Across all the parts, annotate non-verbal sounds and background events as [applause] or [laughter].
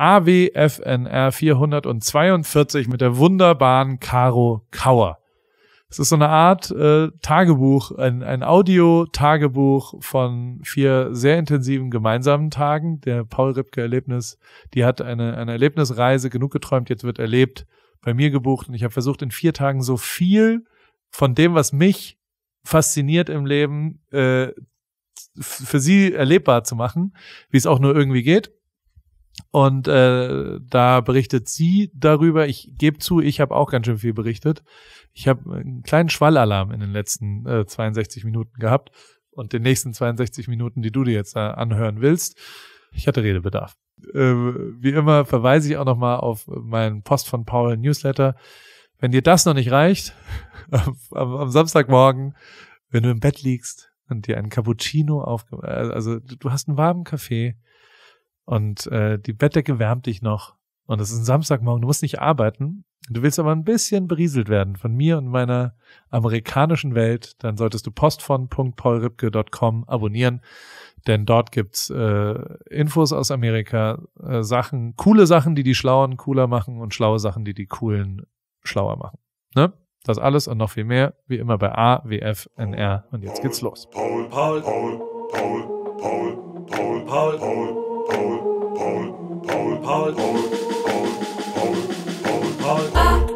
AWFNR 442 mit der wunderbaren Caro Kauer. Es ist so eine Art äh, Tagebuch, ein, ein Audio-Tagebuch von vier sehr intensiven gemeinsamen Tagen. Der Paul Ripke Erlebnis, die hat eine, eine Erlebnisreise genug geträumt, jetzt wird erlebt, bei mir gebucht. Und ich habe versucht, in vier Tagen so viel von dem, was mich fasziniert im Leben, äh, für sie erlebbar zu machen, wie es auch nur irgendwie geht. Und äh, da berichtet sie darüber. Ich gebe zu, ich habe auch ganz schön viel berichtet. Ich habe einen kleinen Schwallalarm in den letzten äh, 62 Minuten gehabt und den nächsten 62 Minuten, die du dir jetzt anhören willst. Ich hatte Redebedarf. Äh, wie immer verweise ich auch nochmal auf meinen Post von Paul Newsletter. Wenn dir das noch nicht reicht, [laughs] am, am Samstagmorgen, wenn du im Bett liegst und dir einen Cappuccino auf, äh, also du hast einen warmen Kaffee, und äh, die Bettdecke wärmt dich noch. Und es ist ein Samstagmorgen, du musst nicht arbeiten. Du willst aber ein bisschen berieselt werden von mir und meiner amerikanischen Welt. Dann solltest du postfon.paulripke.com abonnieren, denn dort gibt's äh, Infos aus Amerika, äh, Sachen, coole Sachen, die die Schlauen cooler machen und schlaue Sachen, die die Coolen schlauer machen. Ne? Das alles und noch viel mehr, wie immer bei A, W, F, N, R Und jetzt geht's los. Paul, Paul, Paul, Paul, Paul, Paul, Paul, Paul, Paul. Paul, Paul, Paul, Paul, Paul, Paul, Paul, Paul, Paul.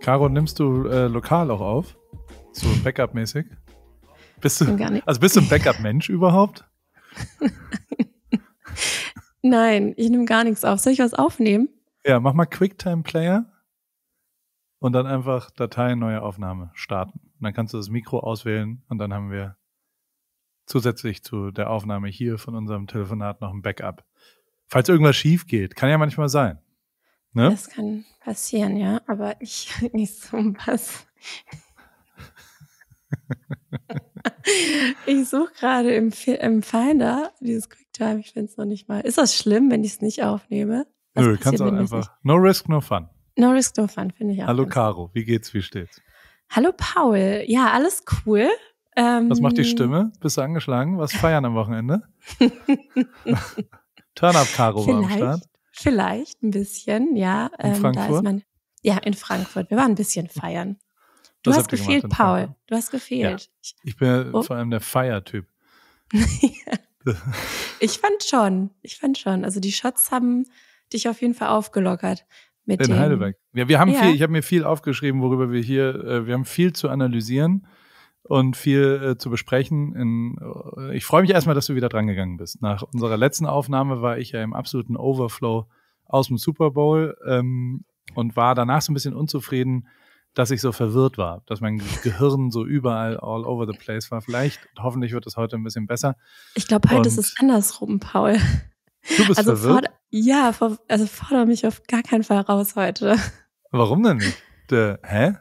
Caro, nimmst du äh, lokal auch auf? So Backup-mäßig? Bist du, gar nicht. Also bist du ein Backup-Mensch überhaupt? Nein, ich nehme gar nichts auf. Soll ich was aufnehmen? Ja, mach mal Quicktime-Player und dann einfach Datei, neue Aufnahme starten. Und dann kannst du das Mikro auswählen und dann haben wir zusätzlich zu der Aufnahme hier von unserem Telefonat noch ein Backup. Falls irgendwas schief geht, kann ja manchmal sein. Ne? Das kann passieren, ja, aber ich [laughs] nicht so was. [laughs] ich suche gerade im, im Finder dieses QuickTime, ich finde es noch nicht mal. Ist das schlimm, wenn ich es nicht aufnehme? Das Nö, kannst auch einfach. No risk, no fun. No Risk No Fun finde ich auch. Hallo Caro, wie geht's, wie steht's? Hallo Paul, ja, alles cool. Ähm, Was macht die Stimme? Bist du angeschlagen? Was feiern am Wochenende? [laughs] Turn up Caro war am Start. Vielleicht ein bisschen, ja. In ähm, Frankfurt? Man, ja, in Frankfurt. Wir waren ein bisschen feiern. [laughs] Du das hast gefehlt, gemacht, Paul. Du hast gefehlt. Ja. Ich bin oh. vor allem der Feiertyp. [laughs] ich fand schon. Ich fand schon. Also die Shots haben dich auf jeden Fall aufgelockert. Mit in Heidelberg. Ja, wir haben ja. viel, ich habe mir viel aufgeschrieben, worüber wir hier, äh, wir haben viel zu analysieren und viel äh, zu besprechen. In, äh, ich freue mich erstmal, dass du wieder drangegangen bist. Nach unserer letzten Aufnahme war ich ja im absoluten Overflow aus dem Super Bowl ähm, und war danach so ein bisschen unzufrieden, dass ich so verwirrt war, dass mein Gehirn so überall all over the place war. Vielleicht, hoffentlich wird es heute ein bisschen besser. Ich glaube, heute und ist es andersrum, Paul. Du bist also verwirrt? Forder, ja, for, also fordere mich auf gar keinen Fall raus heute. Warum denn nicht? Der, hä?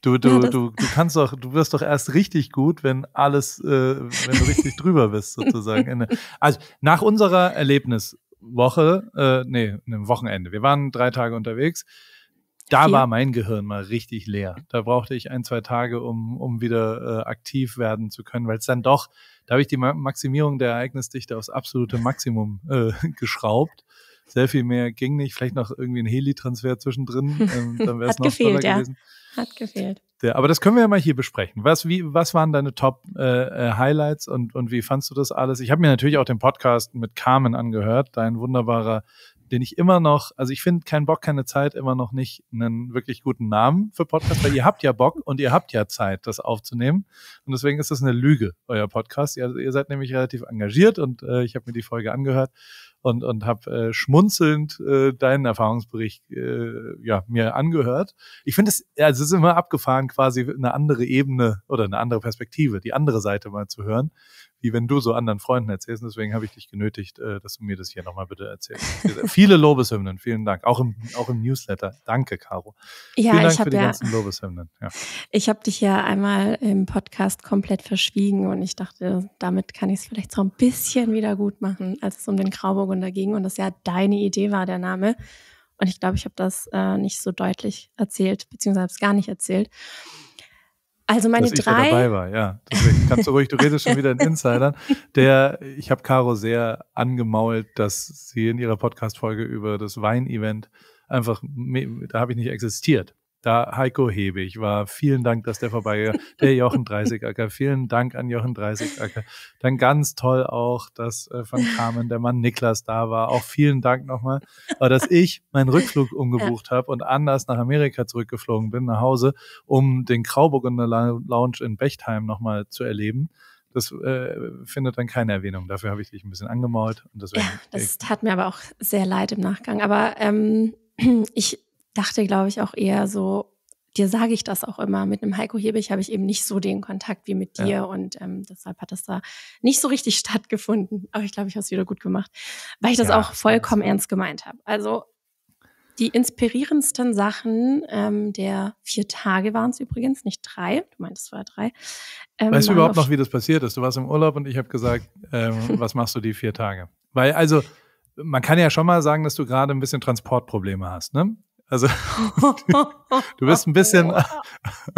Du, du, ja, du, du kannst doch, du wirst doch erst richtig gut, wenn alles, äh, wenn du richtig [laughs] drüber bist, sozusagen. Also nach unserer Erlebniswoche, äh, nee, einem Wochenende. Wir waren drei Tage unterwegs. Da war mein Gehirn mal richtig leer. Da brauchte ich ein, zwei Tage, um, um wieder äh, aktiv werden zu können, weil es dann doch, da habe ich die Maximierung der Ereignisdichte aufs absolute Maximum äh, [laughs] geschraubt sehr viel mehr ging nicht. Vielleicht noch irgendwie ein Heli-Transfer zwischendrin. [laughs] Ähm, dann wäre es noch gefehlt, ja. gewesen. Hat gefehlt. Ja, aber das können wir ja mal hier besprechen. Was, wie, was waren deine Top-Highlights äh, äh und, und wie fandst du das alles? Ich habe mir natürlich auch den Podcast mit Carmen angehört, dein wunderbarer den ich immer noch, also ich finde kein Bock, keine Zeit, immer noch nicht einen wirklich guten Namen für Podcast, weil ihr habt ja Bock und ihr habt ja Zeit, das aufzunehmen. Und deswegen ist das eine Lüge, euer Podcast. Ihr, ihr seid nämlich relativ engagiert und äh, ich habe mir die Folge angehört und, und habe äh, schmunzelnd äh, deinen Erfahrungsbericht äh, ja, mir angehört. Ich finde es, also es ist immer abgefahren, quasi eine andere Ebene oder eine andere Perspektive, die andere Seite mal zu hören, wie wenn du so anderen Freunden erzählst. Deswegen habe ich dich genötigt, äh, dass du mir das hier nochmal bitte erzählst. [laughs] Viele Lobeshymnen, vielen Dank. Auch im, auch im Newsletter. Danke, Caro. Ja, vielen Dank ich für die ja, ganzen Lobeshymnen. Ja. Ich habe dich ja einmal im Podcast komplett verschwiegen und ich dachte, damit kann ich es vielleicht so ein bisschen wieder gut machen, als es um den Grauburg Slogan dagegen und das ja deine Idee war, der Name. Und ich glaube, ich habe das äh, nicht so deutlich erzählt, beziehungsweise gar nicht erzählt. Also meine Dass drei. Ich da dabei war, ja. Deswegen kannst du ruhig, du redest schon wieder in Insidern. Der, ich habe Caro sehr angemault, dass sie in ihrer Podcast-Folge über das Wein-Event einfach, da habe ich nicht existiert da Heiko Hebig war. Vielen Dank, dass der vorbei Der Jochen Dreisigacker. Vielen Dank an Jochen Dreisigacker. Dann ganz toll auch, dass äh, von Carmen der Mann Niklas da war. Auch vielen Dank nochmal, aber dass ich meinen Rückflug umgebucht ja. habe und anders nach Amerika zurückgeflogen bin, nach Hause, um den der Lounge in Bechtheim nochmal zu erleben das äh, findet dann keine Erwähnung. Dafür habe ich dich ein bisschen angemault. Und deswegen, ja, das tat mir aber auch sehr leid im Nachgang. Aber ähm, [clears throat] ich dachte, glaube ich, auch eher so, dir sage ich das auch immer. Mit einem Heiko Hebig habe ich eben nicht so den Kontakt wie mit dir ja. und ähm, deshalb hat das da nicht so richtig [laughs] stattgefunden. Aber ich glaube, ich habe es wieder gut gemacht, weil ich das ja, auch vollkommen das ernst gemeint habe. Also die inspirierendsten Sachen ähm, der vier Tage waren es übrigens, nicht drei. Du meintest, es war drei. Ähm, weißt du überhaupt noch, wie das passiert ist? Du warst im Urlaub und ich habe gesagt, ähm, [laughs] was machst du die vier Tage? Weil also man kann ja schon mal sagen, dass du gerade ein bisschen Transportprobleme hast, ne? Also [laughs] du bist ein bisschen [laughs] an,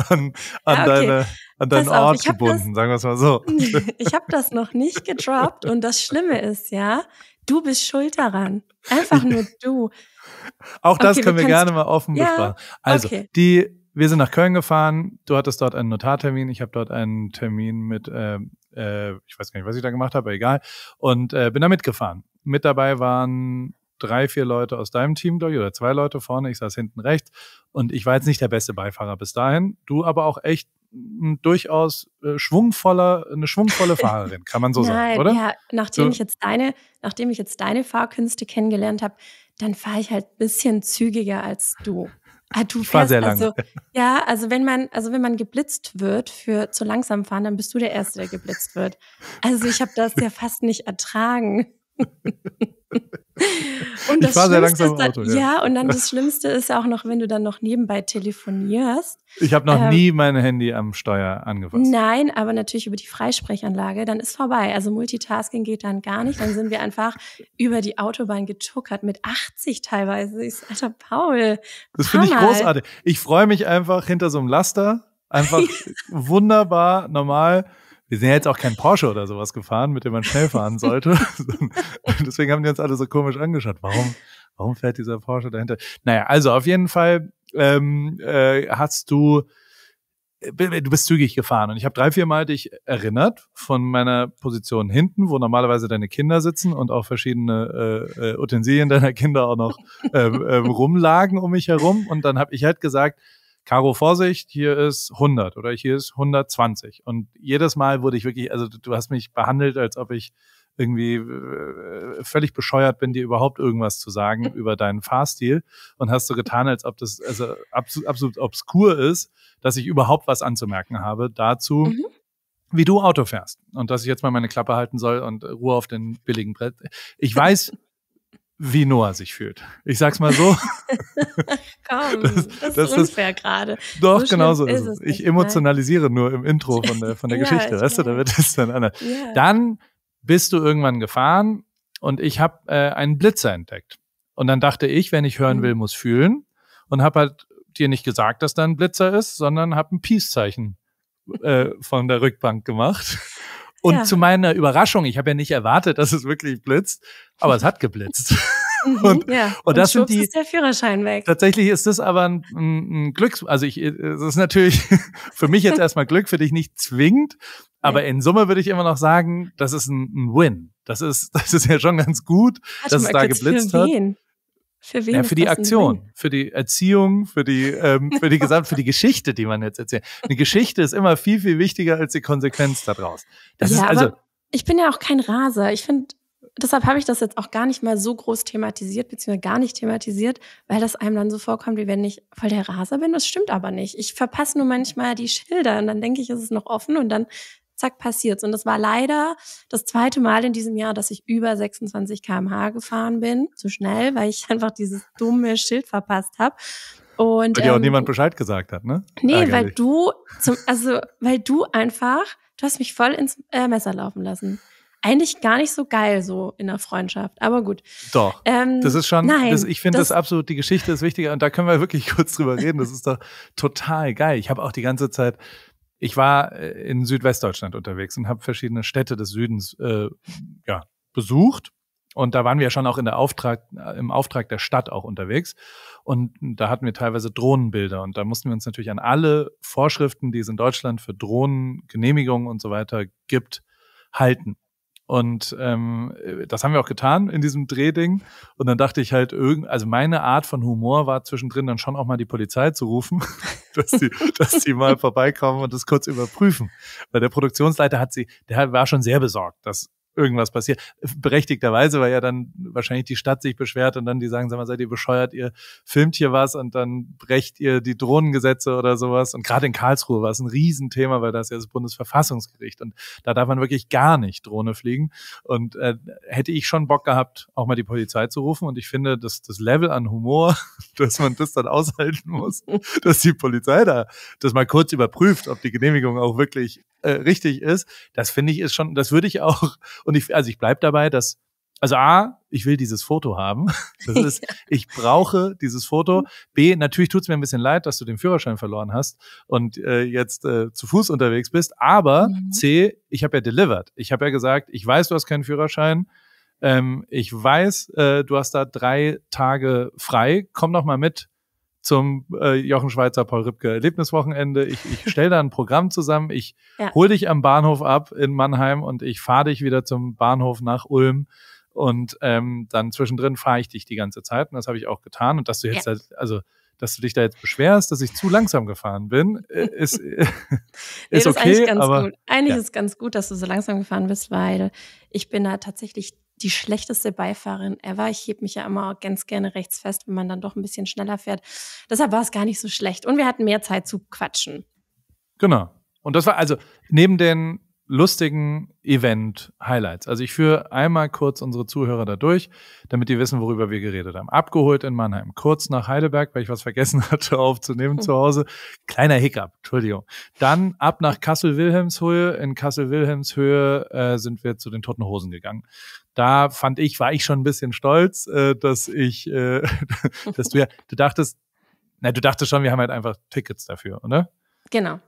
an ja, okay. an deinen auf, Ort gebunden, das, sagen wir es mal so. [laughs] ich habe das noch nicht gedroppt und das Schlimme ist ja, du bist schuld daran. Einfach nur du. Auch das okay, können wir, gerne mal offen ja, besprechen. Also, okay. die, wir sind nach Köln gefahren, du hattest dort einen Notartermin, ich habe dort einen Termin mit, ähm, äh, ich weiß gar nicht, was ich da gemacht habe, egal. Und äh, bin da mitgefahren. Mit dabei waren drei, vier Leute aus deinem Team, glaube ich, oder zwei Leute vorne. Ich saß hinten rechts und ich war jetzt nicht der beste Beifahrer bis dahin. Du aber auch echt durchaus äh, schwungvoller, eine schwungvolle [laughs] Fahrerin, kann man so Nein, sagen, oder? Ja, nachdem so. ich jetzt deine, nachdem ich jetzt deine Fahrkünste kennengelernt habe, dann fahre ich halt ein bisschen zügiger als du. Ah, du ich fährst, sehr lange. Also, [laughs] ja, also wenn man, also wenn man geblitzt wird für zu langsam fahren, dann bist du der Erste, der geblitzt wird. Also ich habe das ja fast nicht ertragen und das ich sehr langsam im Auto, ja. ja. und dann das Schlimmste ist auch noch, wenn du dann noch nebenbei telefonierst. Ich habe noch ähm, nie mein Handy am Steuer angefasst. Nein, aber natürlich über die Freisprechanlage, dann ist vorbei. Also Multitasking geht dann gar nicht. Dann sind wir einfach über die Autobahn getuckert mit 80 teilweise. Ich so, alter Paul. Das finde ich großartig. Ich freue mich einfach hinter so einem Laster. Einfach [laughs] wunderbar, normal wir sind ja jetzt auch kein Porsche oder sowas gefahren, mit dem man schnell fahren sollte. [laughs] Deswegen haben die uns alle so komisch angeschaut. Warum, warum fährt dieser Porsche dahinter? Naja, also auf jeden Fall ähm, äh, hast du äh, du bist zügig gefahren und ich habe drei, vier Mal dich erinnert von meiner Position hinten, wo normalerweise deine Kinder sitzen und auch verschiedene äh, äh, Utensilien deiner Kinder auch noch äh, äh, rumlagen um mich herum und dann habe ich halt gesagt, Caro, Vorsicht, hier ist 100 oder hier ist 120. Und jedes Mal wurde ich wirklich, also du hast mich behandelt, als ob ich irgendwie äh, völlig bescheuert bin, dir überhaupt irgendwas zu sagen [laughs] über deinen Fahrstil und hast so getan, als ob das also absolut, absolut obskur ist, dass ich überhaupt was anzumerken habe dazu, mhm. wie du Auto fährst und dass ich jetzt mal meine Klappe halten soll und Ruhe auf den billigen Brett. Ich weiß, [laughs] wie Noah sich fühlt. Ich sag's mal so. [laughs] Komm, das, das, das ist unfair gerade. Doch, so genau so ist es. Ich ne? emotionalisiere nein. nur im Intro von der, von der [laughs] ja, Geschichte, weißt du, da wird es dann anders. Yeah. Dann bist du irgendwann gefahren und ich habe äh, einen Blitzer entdeckt. Und dann dachte ich, wenn ich hören mhm. will, muss fühlen. Und habe halt dir nicht gesagt, dass da ein Blitzer ist, sondern habe ein Peace-Zeichen äh, von der Rückbank gemacht. Und ja. zu meiner Überraschung, ich habe ja nicht erwartet, dass es wirklich blitzt, aber es hat geblitzt. [laughs] Mhm, und, ja. und, und das sind die. Ist der Führerschein weg. Tatsächlich ist das aber ein, ein, ein Glücks, also ich, es ist natürlich [laughs] für mich jetzt [laughs] erstmal Glück, für dich nicht zwingend, aber in Summe würde ich immer noch sagen, das ist ein, ein Win. Das ist, das ist ja schon ganz gut, Warte dass es da geblitzt hat. Wen? Für wen? Ja, für die Aktion, Sinn? für die Erziehung, für die, ähm, für die Gesamt, für die Geschichte, die man jetzt erzählt. Eine Geschichte ist immer viel, viel wichtiger als die Konsequenz daraus. Das ja, ist also. ich bin ja auch kein Raser. Ich finde, deshalb habe ich das jetzt auch gar nicht mal so groß thematisiert, beziehungsweise gar nicht thematisiert, weil das einem dann so vorkommt, wie wenn ich voll der Raser bin. Das stimmt aber nicht. Ich verpasse nur manchmal die Schilder und dann denke ich, ist es noch offen und dann zack, passiert's. Und das war leider das zweite Mal in diesem Jahr, dass ich über 26 km/h gefahren bin. Zu schnell, weil ich [laughs] einfach dieses dumme Schild verpasst habe. Und, weil dir ähm, auch niemand Bescheid gesagt hat, ne? Nee, Ärgerlich. weil du, zum, also, weil du einfach, du hast mich voll ins äh, Messer laufen lassen eigentlich gar nicht so geil so in der Freundschaft, aber gut. Doch. Ähm, das ist schon, nein, das, ich finde das, das, absolut, die Geschichte ist wichtiger und da können wir wirklich [laughs] kurz drüber reden. Das ist doch total geil. Ich habe auch die ganze Zeit ich war äh, in Südwestdeutschland unterwegs und habe verschiedene Städte des Südens äh, ja, besucht. Und da waren wir ja schon auch in der Auftrag, äh, im Auftrag der Stadt auch unterwegs. Und da hatten wir teilweise Drohnenbilder. Und da mussten wir uns natürlich an alle Vorschriften, die es in Deutschland für Drohnen, Genehmigungen und so weiter gibt, halten. Und ähm, das haben wir auch getan in diesem Drehding. Und dann dachte ich halt, irgend, also meine Art von Humor war zwischendrin dann schon auch mal die Polizei zu rufen, [laughs] dass die, dass die mal vorbeikommen und das kurz überprüfen. Weil der Produktionsleiter hat sie, der war schon sehr besorgt, dass irgendwas passiert. Berechtigterweise, weil ja dann wahrscheinlich die Stadt sich beschwert und dann die sagen, sag mal, seid ihr bescheuert, ihr filmt hier was und dann brecht ihr die Drohnengesetze oder sowas. Und gerade in Karlsruhe war es ein Riesenthema, weil das ja das Bundesverfassungsgericht und da darf man wirklich gar nicht Drohne fliegen. Und äh, hätte ich schon Bock gehabt, auch mal die Polizei zu rufen. Und ich finde, dass das Level an Humor, [laughs] dass man das dann aushalten muss, [laughs] dass die Polizei da das mal kurz überprüft, ob die Genehmigung auch wirklich äh, richtig ist, das finde ich ist schon, das würde ich auch, [laughs] und ich, also ich bleib dabei, dass, also A, ich will dieses Foto haben. [laughs] Das ist, [laughs] ich brauche dieses Foto. Mhm. B, natürlich tut's mir ein bisschen leid, dass du den Führerschein verloren hast und äh, jetzt äh, zu Fuß unterwegs bist. Aber mhm. C, ich habe ja delivered. Ich habe ja gesagt, ich weiß, du hast keinen Führerschein. Ähm, ich weiß, äh, du hast da drei Tage frei. Komm noch mal mit zum äh, Jochen Schweizer Paul Ripke Erlebniswochenende. Ich, ich stelle da ein Programm zusammen, ich ja. hol dich am Bahnhof ab in Mannheim und ich fahre dich wieder zum Bahnhof nach Ulm. Und ähm, dann zwischendrin fahre ich dich die ganze Zeit. Und das habe ich auch getan. Und dass du jetzt, ja. halt, also dass du dich da jetzt beschwerst, dass ich zu langsam gefahren bin, äh, [laughs] ist, äh, ist nee, das okay. Ist eigentlich ganz aber, gut. Eigentlich ja. ist ganz gut, dass du so langsam gefahren bist, weil ich bin da tatsächlich die schlechteste Beifahrerin ever. Ich heb mich ja immer ganz gerne rechts fest, wenn man dann doch ein bisschen schneller fährt. Deshalb war es gar nicht so schlecht. Und wir hatten mehr Zeit zu quatschen. Genau. Und das war also neben den lustigen Event-Highlights. Also ich führe einmal kurz unsere Zuhörer da durch, damit die wissen, worüber wir geredet haben. Abgeholt in Mannheim, kurz nach Heidelberg, weil ich was vergessen [laughs] hatte aufzunehmen zu Hause. Kleiner Hiccup, Entschuldigung. Dann ab nach Kassel-Wilhelmshöhe. In Kassel-Wilhelmshöhe äh, sind wir zu den Toten Hosen gegangen da fand ich, war ich schon ein bisschen stolz, äh, dass ich, äh, [laughs] dass du ja, du dachtest, na, du dachtest schon, wir haben halt einfach Tickets dafür, oder? Genau.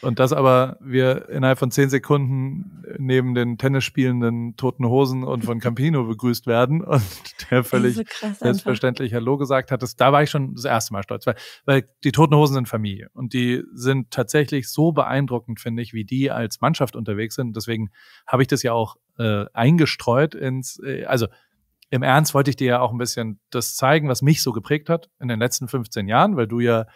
Und dass aber wir innerhalb von zehn Sekunden neben den tennisspielenden Toten Hosen und von Campino begrüßt werden und der völlig so selbstverständlich einfach. Hallo gesagt hat, das, da war ich schon das erste Mal stolz, weil, weil die Toten Hosen sind Familie und die sind tatsächlich so beeindruckend, finde ich, wie die als Mannschaft unterwegs sind. Deswegen habe ich das ja auch äh, eingestreut ins, äh, also im Ernst wollte ich dir ja auch ein bisschen das zeigen, was mich so geprägt hat in den letzten 15 Jahren, weil du ja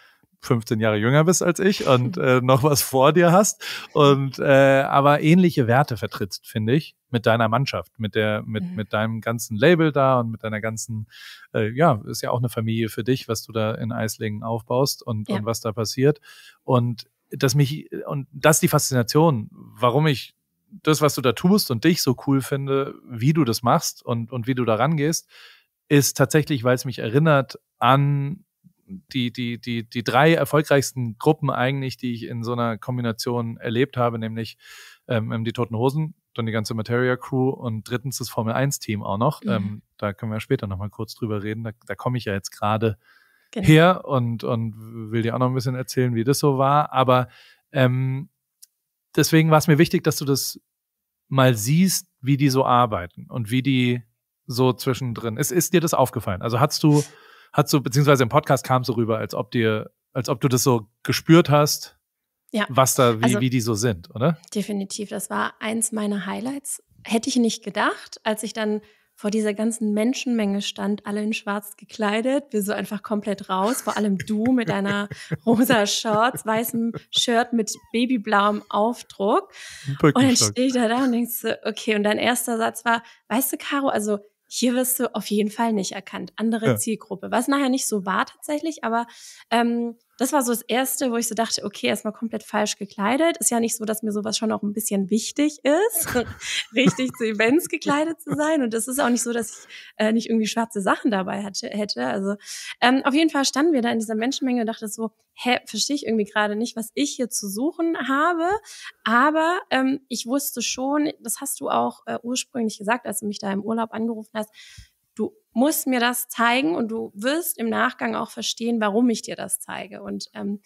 15 Jahre jünger bist als ich und [laughs] äh, noch was vor dir hast und äh, aber ähnliche Werte vertrittst, finde ich, mit deiner Mannschaft, mit der mit mhm. mit deinem ganzen Label da und mit deiner ganzen äh, ja, ist ja auch eine Familie für dich, was du da in Eislingen aufbaust und ja. und was da passiert und dass mich und das ist die Faszination, warum ich das, was du da tust und dich so cool finde, wie du das machst und, und wie du da rangehst, ist tatsächlich, weil es mich erinnert an die, die, die, die drei erfolgreichsten Gruppen eigentlich, die ich in so einer Kombination erlebt habe, nämlich ähm, ähm die Toten Hosen, dann die ganze Materia Crew und drittens das Formel 1 Team auch noch. Mhm. Ähm, da können wir später nochmal kurz drüber reden. Da, da komme ich ja jetzt gerade genau. her und, und will dir auch noch ein bisschen erzählen, wie das so war. Aber ähm, deswegen war es mir wichtig, dass du das mal siehst, wie die so arbeiten und wie die so zwischendrin. Ist, ist dir das aufgefallen? Also hast du, hast du, beziehungsweise im Podcast kam so rüber, als ob dir, als ob du das so gespürt hast, ja. was da, wie, also, wie die so sind, oder? Definitiv. Das war eins meiner Highlights. Hätte ich nicht gedacht, als ich dann vor dieser ganzen Menschenmenge stand, alle in schwarz gekleidet, wir so einfach komplett raus, vor allem du mit deiner [laughs] rosa Shorts, weißem Shirt mit babyblauem Aufdruck. Und dann stehe ich da da und denkst so, okay, und dein erster Satz war, weißt du, Caro, also hier wirst du auf jeden Fall nicht erkannt. Andere ja. Zielgruppe, was nachher nicht so war tatsächlich, aber ähm, das war so das Erste, wo ich so dachte, okay, erstmal komplett falsch gekleidet. Ist ja nicht so, dass mir sowas schon auch ein bisschen wichtig ist, [laughs] richtig zu Events gekleidet zu sein. Und es ist auch nicht so, dass ich äh, nicht irgendwie schwarze Sachen dabei hatte, hätte. Also ähm, auf jeden Fall standen wir da in dieser Menschenmenge und dachte so, hä, verstehe ich irgendwie gerade nicht, was ich hier zu suchen habe. Aber ähm, ich wusste schon, das hast du auch äh, ursprünglich gesagt, als du mich da im Urlaub angerufen hast, du musst mir das zeigen und du wirst im Nachgang auch verstehen, warum ich dir das zeige. Und ähm,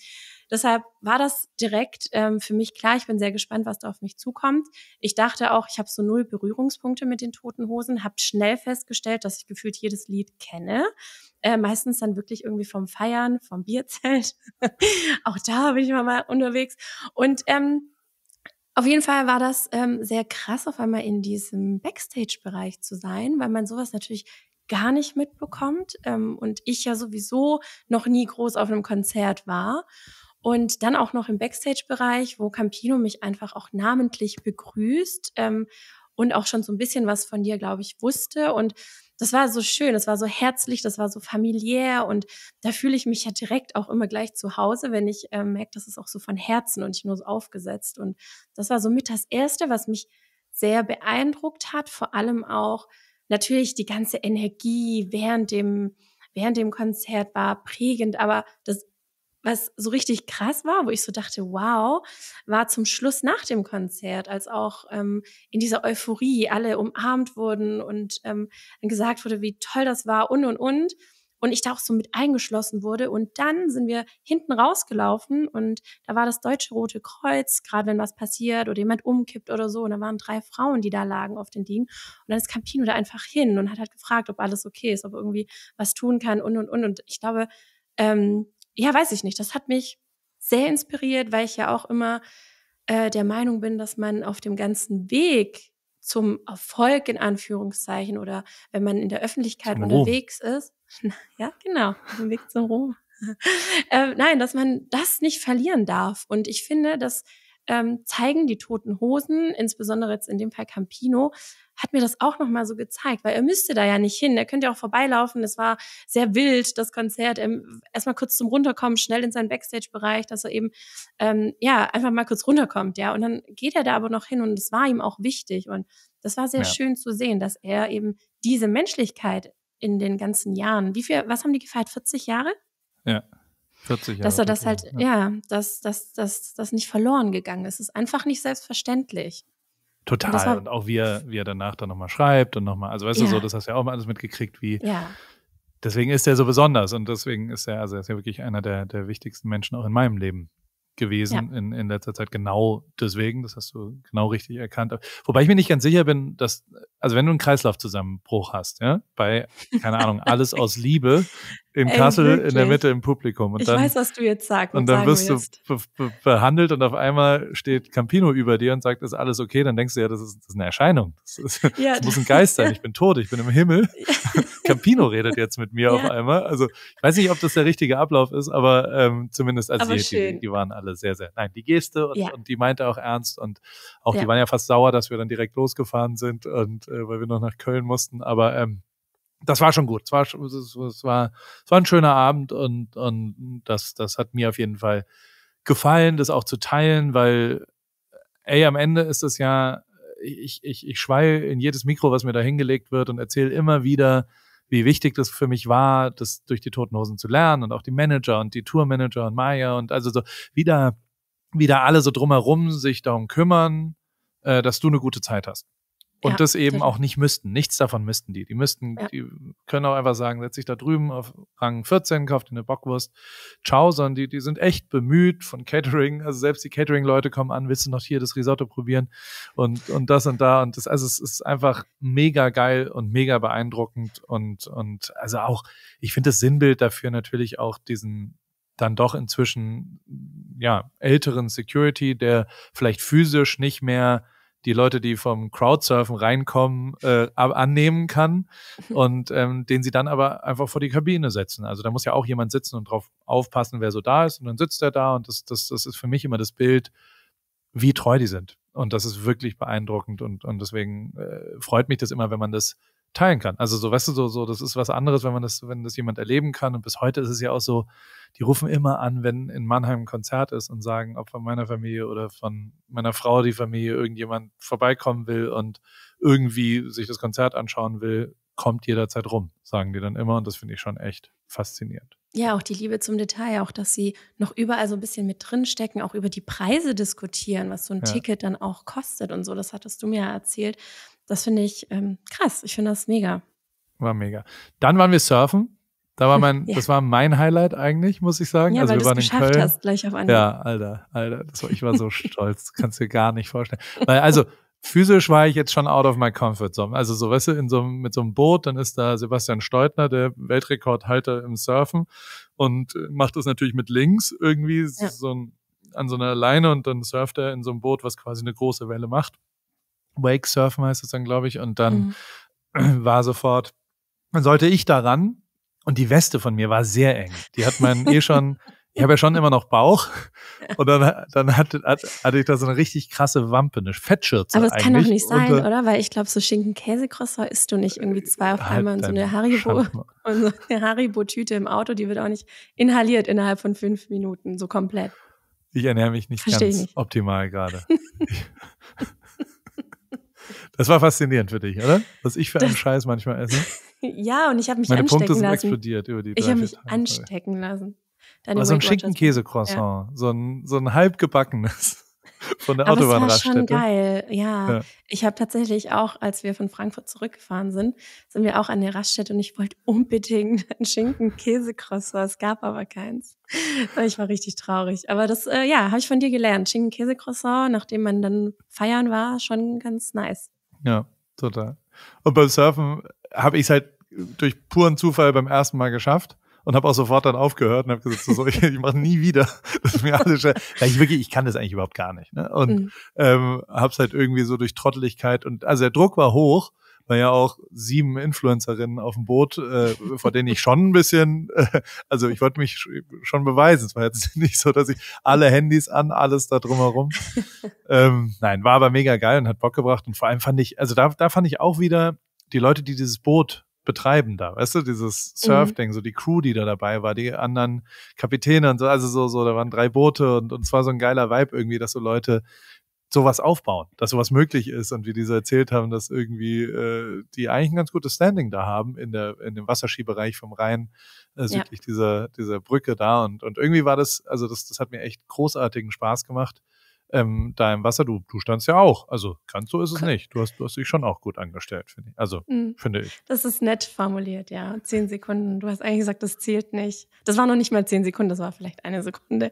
deshalb war das direkt ähm, für mich klar. Ich bin sehr gespannt, was da auf mich zukommt. Ich dachte auch, ich habe so null Berührungspunkte mit den Toten Hosen, habe schnell festgestellt, dass ich gefühlt jedes Lied kenne. Äh, meistens dann wirklich irgendwie vom Feiern, vom Bierzelt. [laughs] auch da bin ich mal unterwegs. Und ähm, auf jeden Fall war das ähm, sehr krass, auf einmal in diesem Backstage-Bereich zu sein, weil man sowas natürlich gar nicht mitbekommt ähm, und ich ja sowieso noch nie groß auf einem Konzert war. Und dann auch noch im Backstage-Bereich, wo Campino mich einfach auch namentlich begrüßt ähm, und auch schon so ein bisschen was von dir, glaube ich, wusste. Und das war so schön, das war so herzlich, das war so familiär und da fühle ich mich ja direkt auch immer gleich zu Hause, wenn ich äh, merke, das ist auch so von Herzen und nicht nur so aufgesetzt. Und das war so mit das Erste, was mich sehr beeindruckt hat, vor allem auch natürlich die ganze Energie während dem, während dem Konzert war prägend, aber das was so richtig krass war, wo ich so dachte, wow, war zum Schluss nach dem Konzert, als auch ähm, in dieser Euphorie alle umarmt wurden und ähm, gesagt wurde, wie toll das war und und und. Und ich da auch so mit eingeschlossen wurde. Und dann sind wir hinten rausgelaufen und da war das Deutsche Rote Kreuz, gerade wenn was passiert oder jemand umkippt oder so. Und da waren drei Frauen, die da lagen auf den Liegen. Und dann ist Campino da einfach hin und hat halt gefragt, ob alles okay ist, ob irgendwie was tun kann und und und. Und ich glaube, ähm, ja, weiß ich nicht, das hat mich sehr inspiriert, weil ich ja auch immer äh, der Meinung bin, dass man auf dem ganzen Weg zum Erfolg in Anführungszeichen oder wenn man in der Öffentlichkeit unterwegs ist, [laughs] ja, genau, auf dem Weg zum Rom. [laughs] äh, nein, dass man das nicht verlieren darf. Und ich finde, dass ähm, zeigen, die toten Hosen, insbesondere jetzt in dem Fall Campino, hat mir das auch nochmal so gezeigt, weil er müsste da ja nicht hin, er könnte ja auch vorbeilaufen, es war sehr wild, das Konzert, ähm, erstmal kurz zum Runterkommen, schnell in seinen Backstage-Bereich, dass er eben, ähm, ja, einfach mal kurz runterkommt, ja, und dann geht er da aber noch hin und es war ihm auch wichtig und das war sehr ja. schön zu sehen, dass er eben diese Menschlichkeit in den ganzen Jahren, wie viel, was haben die gefeiert, 40 Jahre? Ja, 40 Jahre. Dass er das halt, ja, ja dass das dass, dass nicht verloren gegangen ist. Es ist einfach nicht selbstverständlich. Total. Und, war, und auch wie er, wie er danach dann nochmal schreibt und nochmal, also weißt ja. du so, das hast du ja auch mal alles mitgekriegt, wie. Ja. Deswegen ist er so besonders und deswegen ist er, also er ist ja wirklich einer der, der wichtigsten Menschen auch in meinem Leben gewesen ja. in, in letzter Zeit. Genau deswegen, das hast du genau richtig erkannt. Wobei ich mir nicht ganz sicher bin, dass, also wenn du einen Kreislaufzusammenbruch hast, ja, bei, keine Ahnung, alles aus Liebe, in Kassel wirklich? in der Mitte im Publikum. Und ich dann, weiß, was du jetzt sagst. Und dann wirst du behandelt und auf einmal steht Campino über dir und sagt, ist alles okay? Dann denkst du ja, das ist, das ist eine Erscheinung. Das, ist, [laughs] ja, das muss ein Geist [laughs] sein. Ich bin tot, ich bin im Himmel. [laughs] Campino redet jetzt mit mir ja. auf einmal. Also ich weiß nicht, ob das der richtige Ablauf ist, aber ähm, zumindest also aber die, die, waren alle sehr, sehr, nein, die Geste und, und die meinte auch ernst und auch die waren ja fast sauer, dass wir dann direkt losgefahren sind und äh, weil wir noch nach Köln mussten. Aber ähm, das war schon gut. Es war, es war, es war ein schöner Abend und, und das, das hat mir auf jeden Fall gefallen, das auch zu teilen, weil, ey, am Ende ist es ja, ich, ich, ich schweige in jedes Mikro, was mir da hingelegt wird und erzähle immer wieder, wie wichtig das für mich war, das durch die Toten Hosen zu lernen und auch die Manager und die Tourmanager und Maya und also so wieder, wieder alle so drumherum sich darum kümmern, äh, dass du eine gute Zeit hast und ja, das eben natürlich. auch nicht müssten. Nichts davon müssten die. Die müssten, ja. die können auch einfach sagen, setz dich da drüben auf Rang 14, kauf dir eine Bockwurst. Ciao, sondern die, die sind echt bemüht von Catering. Also selbst die Catering-Leute kommen an, willst du noch hier das Risotto probieren und, und das und da. Und das, also es ist einfach mega geil und mega beeindruckend und, und also auch, ich finde das Sinnbild dafür natürlich auch diesen, dann doch inzwischen, ja, älteren Security, der vielleicht physisch nicht mehr die Leute, die vom Crowdsurfen reinkommen, äh, annehmen kann mhm. und ähm, den sie dann aber einfach vor die Kabine setzen. Also da muss ja auch jemand sitzen und drauf aufpassen, wer so da ist und dann sitzt er da und das, das, das ist für mich immer das Bild, wie treu die sind. Und das ist wirklich beeindruckend und, und deswegen äh, freut mich das immer, wenn man das teilen kann. Also so, weißt du, so, so, das ist was anderes, wenn man das, wenn das jemand erleben kann. Und bis heute ist es ja auch so, die rufen immer an, wenn in Mannheim ein Konzert ist und sagen, ob von meiner Familie oder von meiner Frau die Familie irgendjemand vorbeikommen will und irgendwie sich das Konzert anschauen will, kommt jederzeit rum, sagen die dann immer. Und das finde ich schon echt faszinierend. Ja, auch die Liebe zum Detail, auch dass sie noch überall so ein bisschen mit drinstecken, auch über die Preise diskutieren, was so ein ja. Ticket dann auch kostet und so. Das hattest du mir ja erzählt. Das finde ich ähm, krass. Ich finde das mega. War mega. Dann waren wir surfen. Da war mein, [laughs] ja. das war mein Highlight eigentlich, muss ich sagen. Ja, also weil du es geschafft Köln. Hast, gleich auf einmal. Ja, Alter, Alter, war, ich war so stolz, [laughs] kannst dir gar nicht vorstellen. Weil also physisch war ich jetzt schon out of my comfort zone. Also so, weißt du, in so einem, mit so einem Boot, dann ist da Sebastian Steutner, der Weltrekordhalter im Surfen und macht das natürlich mit links irgendwie ja. so ein, an so einer Leine und dann surft er in so einem Boot, was quasi eine große Welle macht. Wake Surfen heißt es dann, glaube ich. Und dann mhm. [clears throat] war sofort, dann sollte ich da ran. Und die Weste von mir war sehr eng. Die hat man eh schon, [laughs] ich habe ja schon immer noch Bauch. Und dann, dann hat, hatte ich da so eine richtig krasse Wampe, eine Fettschürze. Aber es kann doch nicht äh, sein, und, oder? Weil ich glaube, so Schinken-Käse-Crosser isst du nicht irgendwie zwei auf äh, halt einmal und so eine Haribo, [laughs] und so Haribo-Tüte im Auto, die wird auch nicht inhaliert innerhalb von fünf Minuten, so komplett. Ich ernähre mich nicht Versteh ganz nicht. optimal gerade. [laughs] Das war faszinierend für dich, oder? Was ich für einen Scheiß manchmal esse. [laughs] ja, und ich habe mich Meine anstecken Punkte sind lassen. explodiert über die Ich habe mich anstecken lassen. Deine oh, so ein schicken Watchers. Käsecroissant, ja. so, ein, so ein halb gebackenes von der Aber Autobahnraststätte. Das war schon geil, ja. ja. Ich habe tatsächlich auch, als wir von Frankfurt zurückgefahren sind, sind wir auch an der Raststätte und ich wollte unbedingt [laughs] einen Schinken-Käse-Croissant. Es gab aber keins. Ich war richtig traurig. Aber das, äh, ja, habe ich von dir gelernt. Schinken-Käse-Croissant, nachdem man dann feiern war, schon ganz nice. Ja, total. Und beim Surfen habe ich es halt durch puren Zufall beim ersten Mal geschafft und habe auch sofort dann aufgehört und habe gesagt, so, ich, ich mache nie wieder. [laughs] Das ist mir alles weil ich wirklich, ich kann das eigentlich überhaupt gar nicht. Ne? Und mhm. ähm, habe es halt irgendwie so durch Trotteligkeit und also der Druck war hoch, weil ja auch sieben Influencerinnen auf dem Boot, äh, vor denen ich schon ein bisschen, äh, [laughs] also ich wollte mich schon beweisen. Es war jetzt [laughs] nicht so, dass ich alle Handys an, alles da drumherum. ähm, nein, war aber mega geil und hat Bock gebracht. Und vor allem fand ich, also da, da fand ich auch wieder die Leute, die dieses Boot betreiben da. Weißt du, dieses mhm. Surf-Ding, mhm. so die Crew, die da dabei war, die anderen Kapitäne und so, also so, so, da waren drei Boote und, und zwar so ein geiler Vibe irgendwie, dass so Leute sowas aufbauen, dass sowas möglich ist und wie diese erzählt haben, dass irgendwie äh, die eigentlich ein ganz gutes Standing da haben in der in dem Wasserskibereich vom Rhein äh, südlich ja. dieser dieser Brücke da und und irgendwie war das also das das hat mir echt großartigen Spaß gemacht ähm, da im Wasser, du, du standst ja auch. Also ganz so ist es nicht. Du hast, du hast dich schon auch gut angestellt, finde ich. Also, mhm. finde ich. Das ist nett formuliert, ja. Zehn Sekunden. Du hast eigentlich gesagt, das zählt nicht. Das war noch nicht mal zehn Sekunden, das war vielleicht eine Sekunde.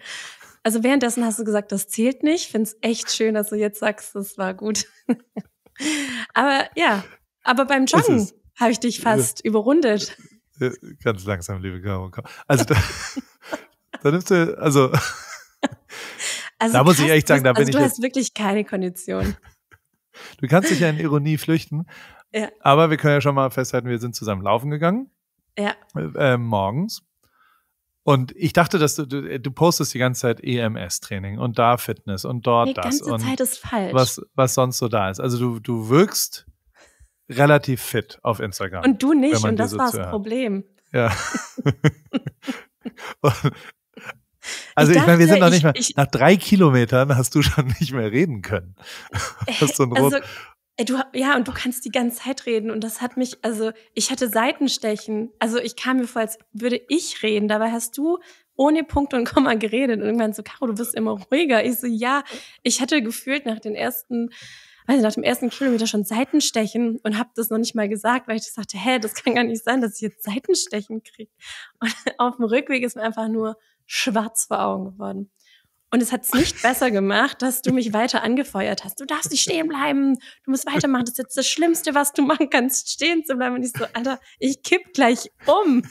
Also währenddessen hast du gesagt, das zählt nicht. Finde es echt schön, dass du jetzt sagst, das war gut. [laughs] aber ja, aber beim Joggen habe ich dich äh, fast äh, überrundet. Äh, ganz langsam, liebe Caro. Also da, [laughs] da nimmst du, also also da muss ich echt sagen, da also bin ich. Du hast wirklich keine Kondition. [laughs] du kannst dich ja in Ironie flüchten. Ja. Aber wir können ja schon mal festhalten, wir sind zusammen laufen gegangen. Ja. Äh, äh morgens. Und ich dachte, dass du, du, du postest die ganze Zeit EMS-Training und da Fitness und dort die das. Die ganze Zeit ist falsch. Was, was sonst so da ist. Also du, du wirkst relativ fit auf Instagram. Und du nicht, und das so war das Problem. Ja. [laughs] [laughs] und, also ich, ich meine, wir sind noch nicht mal, nach drei Kilometern hast du schon nicht mehr reden können. hast so einen also, äh, Du, ja, und du kannst die ganze Zeit reden. Und das hat mich, also ich hatte Seitenstechen. Also ich kam mir vor, als würde ich reden. Dabei hast du ohne Punkt und Komma geredet. Und irgendwann so, Caro, du bist immer ruhiger. Ich so, ja, ich hatte gefühlt nach den ersten, weiß nicht, nach dem ersten Kilometer schon Seitenstechen und habe das noch nicht mal gesagt, weil ich dachte, hä, das kann gar nicht sein, dass ich jetzt Seitenstechen kriege. Und [laughs] auf dem Rückweg ist mir einfach nur schwarz vor Augen geworden. Und es hat es nicht besser gemacht, dass du mich weiter angefeuert hast. Du darfst nicht stehen bleiben. Du musst weitermachen. Das ist jetzt das Schlimmste, was du machen kannst, stehen zu bleiben. Und ich so, Alter, ich kipp gleich um.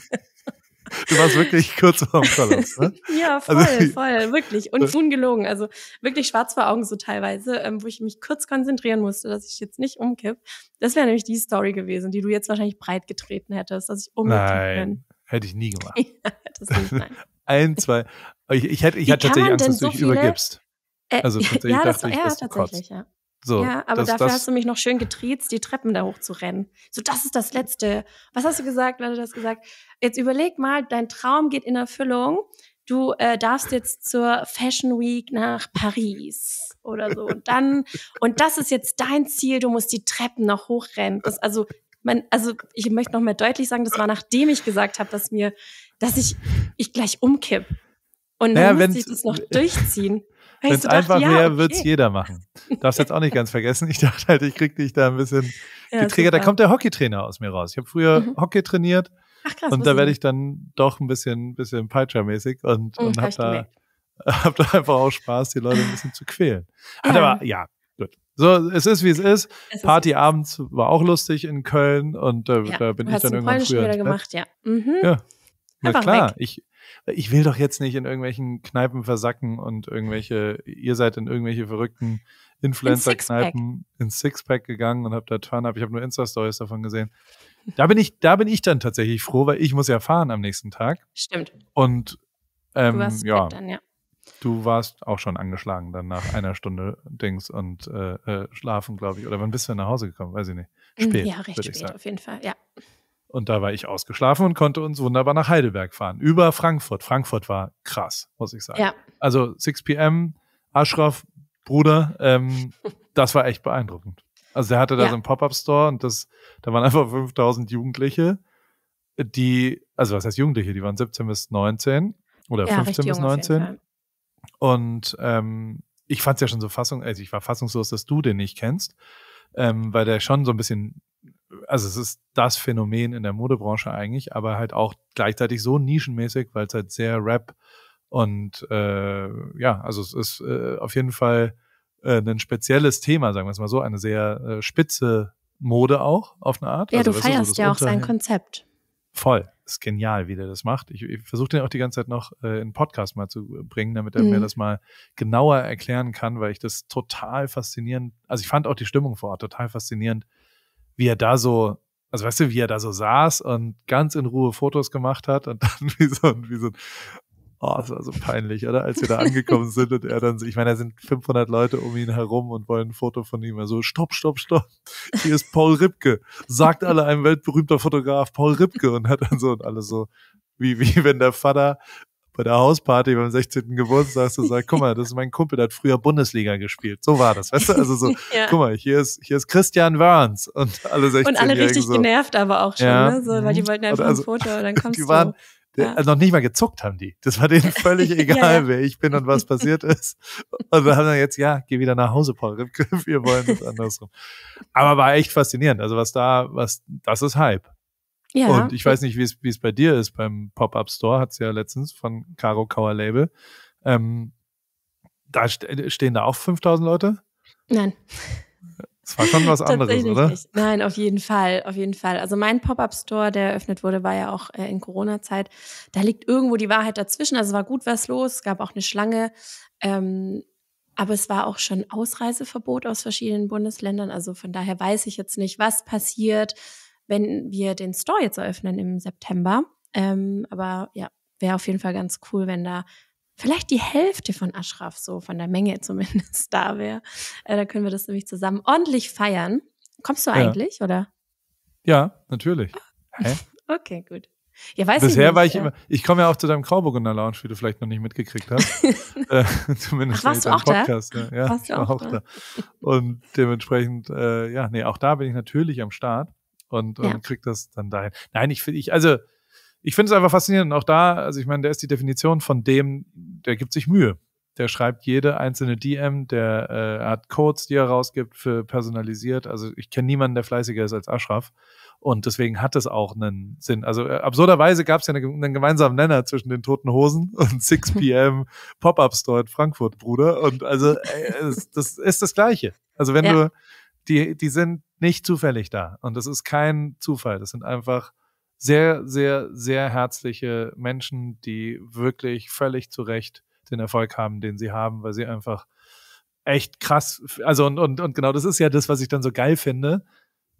Du warst wirklich kurz vorm Kollaps, ne? [laughs] ja, also voll, also, voll, wirklich. Und ungelogen. Also wirklich schwarz vor Augen so teilweise, ähm, wo ich mich kurz konzentrieren musste, dass ich jetzt nicht umkipp. Das wäre nämlich die Story gewesen, die du jetzt wahrscheinlich breit getreten hättest, dass ich umgekippt Nein, Hätte ich nie [laughs] gemacht. ja, das nicht, nein ein, zwei. Ich, ich, hätte, ich hatte tatsächlich Angst, dass so du dich viele? übergibst. Äh, also tatsächlich ja, dachte das, ich, ja, dass du kotzt. ja. So, ja, aber das, dafür das, hast du mich noch schön getriezt, die Treppen da hoch zu rennen. So, das ist das Letzte. Was hast du gesagt? Wer du das gesagt? Jetzt überleg mal, dein Traum geht in Erfüllung. Du äh, darfst jetzt zur Fashion Week nach Paris oder so. Und dann, und das ist jetzt dein Ziel, du musst die Treppen noch hochrennen. Das, also, mein, also ich möchte noch mal deutlich sagen, das war nachdem ich gesagt habe, dass mir, dass ich, ich gleich umkipp. Und dann naja, musste ich das noch durchziehen. Wenn es einfach wäre, ja, okay. es jeder machen. Darfst jetzt auch nicht ganz vergessen. Ich dachte halt, ich krieg dich da ein bisschen ja, getriggert. Da kommt der Hockeytrainer aus mir raus. Ich habe früher mhm. Hockey trainiert. Ach, krass, und da werde ich dann doch ein bisschen, bisschen Peitscher-mäßig und, mhm, und habe da, [laughs] hab da einfach auch Spaß, die Leute ein bisschen zu quälen. ja. aber, ja, gut. So, es ist wie es ist. Es Party ist abends war auch lustig in Köln und äh, ja, da bin ich dann irgendwann früher. Wieder gemacht, ja. Mhm. ja. Na Einfach klar, weg. ich ich will doch jetzt nicht in irgendwelchen Kneipen versacken und irgendwelche ihr seid in irgendwelche verrückten Influencer Kneipen in Sixpack gegangen und habt da Turn up, ich habe nur Insta Stories davon gesehen. Da bin ich da bin ich dann tatsächlich froh, weil ich muss ja fahren am nächsten Tag. Stimmt. Und ähm, ja. Dann, ja. Du warst auch schon angeschlagen dann nach einer Stunde Dings und äh, äh, schlafen, glaube ich. Oder wann bist du nach Hause gekommen? Weiß ich nicht. Mm, spät. Ja, recht spät sagen. auf jeden Fall, ja. Und da war ich ausgeschlafen und konnte uns wunderbar nach Heidelberg fahren. Über Frankfurt. Frankfurt war krass, muss ich sagen. Ja. Also 6 p.m., Aschraf, Bruder, ähm, [laughs] das war echt beeindruckend. Also der hatte da ja. so einen Pop-Up-Store und das, da waren einfach 5000 Jugendliche, die, also was heißt Jugendliche, die waren 17 bis 19 oder ja, 15 bis 19. Und ähm, ich fand es ja schon so fassung, also ich war fassungslos, dass du den nicht kennst, ähm, weil der schon so ein bisschen, also es ist das Phänomen in der Modebranche eigentlich, aber halt auch gleichzeitig so nischenmäßig, weil es halt sehr Rap und äh, ja, also es ist äh, auf jeden Fall äh, ein spezielles Thema, sagen wir es mal so, eine sehr äh, spitze Mode auch auf eine Art. Ja, also, du feierst du, ja auch sein Konzept voll. ist genial, wie der das macht. Ich, ich versuche den auch die ganze Zeit noch äh, in Podcast mal zu äh, bringen, damit er mhm. mir das mal genauer erklären kann, weil ich das total faszinierend, also ich fand auch die Stimmung vor Ort total faszinierend, wie er da so also weißt du, wie er da so saß und ganz in Ruhe Fotos gemacht hat und [laughs] dann wie so wie so ein Oh, das war so peinlich, oder? Als wir da angekommen [laughs] sind und er dann, ich meine, da sind 500 Leute um ihn herum und wollen ein Foto von ihm. Also, stopp, stopp, stopp. Hier ist Paul Ripke. Sagt alle ein weltberühmter Fotograf Paul Ripke und hat dann so und alle so, wie, wie wenn der Vater bei der Hausparty beim 16. Geburtstag so sagt, guck mal, das ist mein Kumpel, der hat früher Bundesliga gespielt. So war das, weißt du? Also so, [laughs] ja. guck mal, hier ist, hier ist Christian Werns und alle 16 Und alle richtig so. genervt aber auch schon, ja. ne? So, weil die mhm. wollten einfach also, ein Foto, dann [laughs] kommst die du. Waren, ja. Also noch nicht mal gezuckt haben die. Das war denen [laughs] völlig egal, ja, wer ich bin und was passiert ist. Und wir haben dann jetzt, ja, geh wieder nach Hause, Paul Ripke, [laughs] wir wollen das andersrum. Aber war echt faszinierend. Also was da, was, das ist Hype. Ja. Und ich weiß nicht, wie es bei dir ist. Beim Pop-Up Store hat's ja letztens von Caro Kauer Label. Ähm, da äh, stehen da auch 5000 Leute? Nein. Das war schon was anderes, oder? Nicht. Nein, auf jeden Fall, auf jeden Fall. Also mein Pop-up-Store, der eröffnet wurde, war ja auch äh, in Corona-Zeit. Da liegt irgendwo die Wahrheit dazwischen. Also war gut was los, es gab auch eine Schlange. Ähm, aber es war auch schon Ausreiseverbot aus verschiedenen Bundesländern. Also von daher weiß ich jetzt nicht, was passiert, wenn wir den Store jetzt eröffnen im September. Ähm, aber ja, wäre auf jeden Fall ganz cool, wenn da vielleicht die Hälfte von Ashraf so, von der Menge [laughs] zumindest da wäre, äh, da können wir das nämlich zusammen ordentlich feiern. Kommst du eigentlich, oder? Ja, natürlich. Hä? [laughs] Okay, gut. Ja, weiß Bisher ich nicht, war ich ja. immer, ich komme ja auch zu deinem Grauburgunder Lounge, wie du vielleicht noch nicht mitgekriegt hast. [laughs] äh, zumindest Ach, warst du auch Podcast. Da? Ja, warst du auch, auch da? da? Und dementsprechend, äh, ja, nee, auch da bin ich natürlich am Start und, und ja. krieg das dann dahin. Nein, ich finde, ich, also, ich finde es einfach faszinierend. auch da, also ich meine, der ist die Definition von dem, der gibt sich Mühe. Der schreibt jede einzelne DM, der äh, hat Codes, die er rausgibt für personalisiert. Also ich kenne niemanden, der fleißiger ist als Ashraf. Und deswegen hat es auch einen Sinn. Also äh, absurderweise gab es ja eine, einen gemeinsamen Nenner zwischen den Toten Hosen [laughs] und 6 [laughs] PM Pop-Up Store in Frankfurt, Bruder. Und also äh, es, das ist das Gleiche. Also wenn ja. du, die, die sind nicht zufällig da. Und das ist kein Zufall. Das sind einfach sehr, sehr, sehr herzliche Menschen, die wirklich völlig zu Recht den Erfolg haben, den sie haben, weil sie einfach echt krass, also und, und, und genau das ist ja das, was ich dann so geil finde,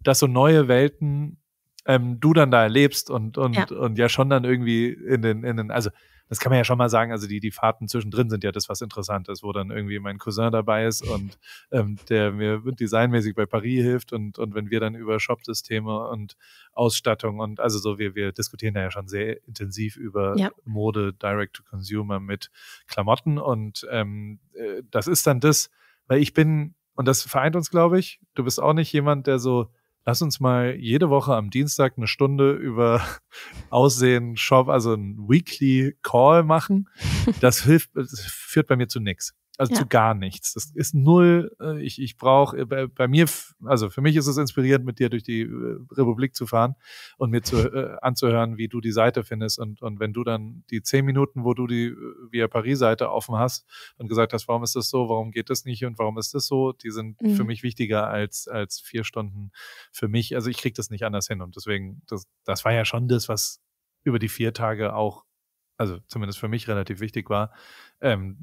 dass so neue Welten ähm, du dann da erlebst und, und, ja. und ja schon dann irgendwie in den, in den, also das kann man ja schon mal sagen, also die, die Fahrten zwischendrin sind ja das, was interessant ist, wo dann irgendwie mein Cousin dabei ist und [laughs] ähm, der mir designmäßig bei Paris hilft und, und wenn wir dann über Shopsysteme und Ausstattung und also so, wir, wir diskutieren da ja schon sehr intensiv über ja. Mode, Direct to Consumer mit Klamotten und ähm, äh, das ist dann das, weil ich bin, und das vereint uns, glaube ich, du bist auch nicht jemand, der so Lass uns mal jede Woche am Dienstag eine Stunde über [laughs] Aussehen, Shop, also ein Weekly Call machen. [laughs] Das hilft, das führt bei mir zu nichts. Also ja. zu gar nichts. Das ist null. Äh, ich, ich brauche äh, bei, bei, mir, also für mich ist es inspirierend, mit dir durch die äh, Republik zu fahren und mir zu, äh, anzuhören, wie du die Seite findest. Und, und wenn du dann die zehn Minuten, wo du die Via Paris-Seite offen hast und gesagt hast, warum ist das so, warum geht das nicht und warum ist das so, die sind mhm. für mich wichtiger als, als vier Stunden für mich. Also ich kriege das nicht anders hin. Und deswegen, das, das war ja schon das, was über die vier Tage auch also zumindest für mich relativ wichtig war, ähm,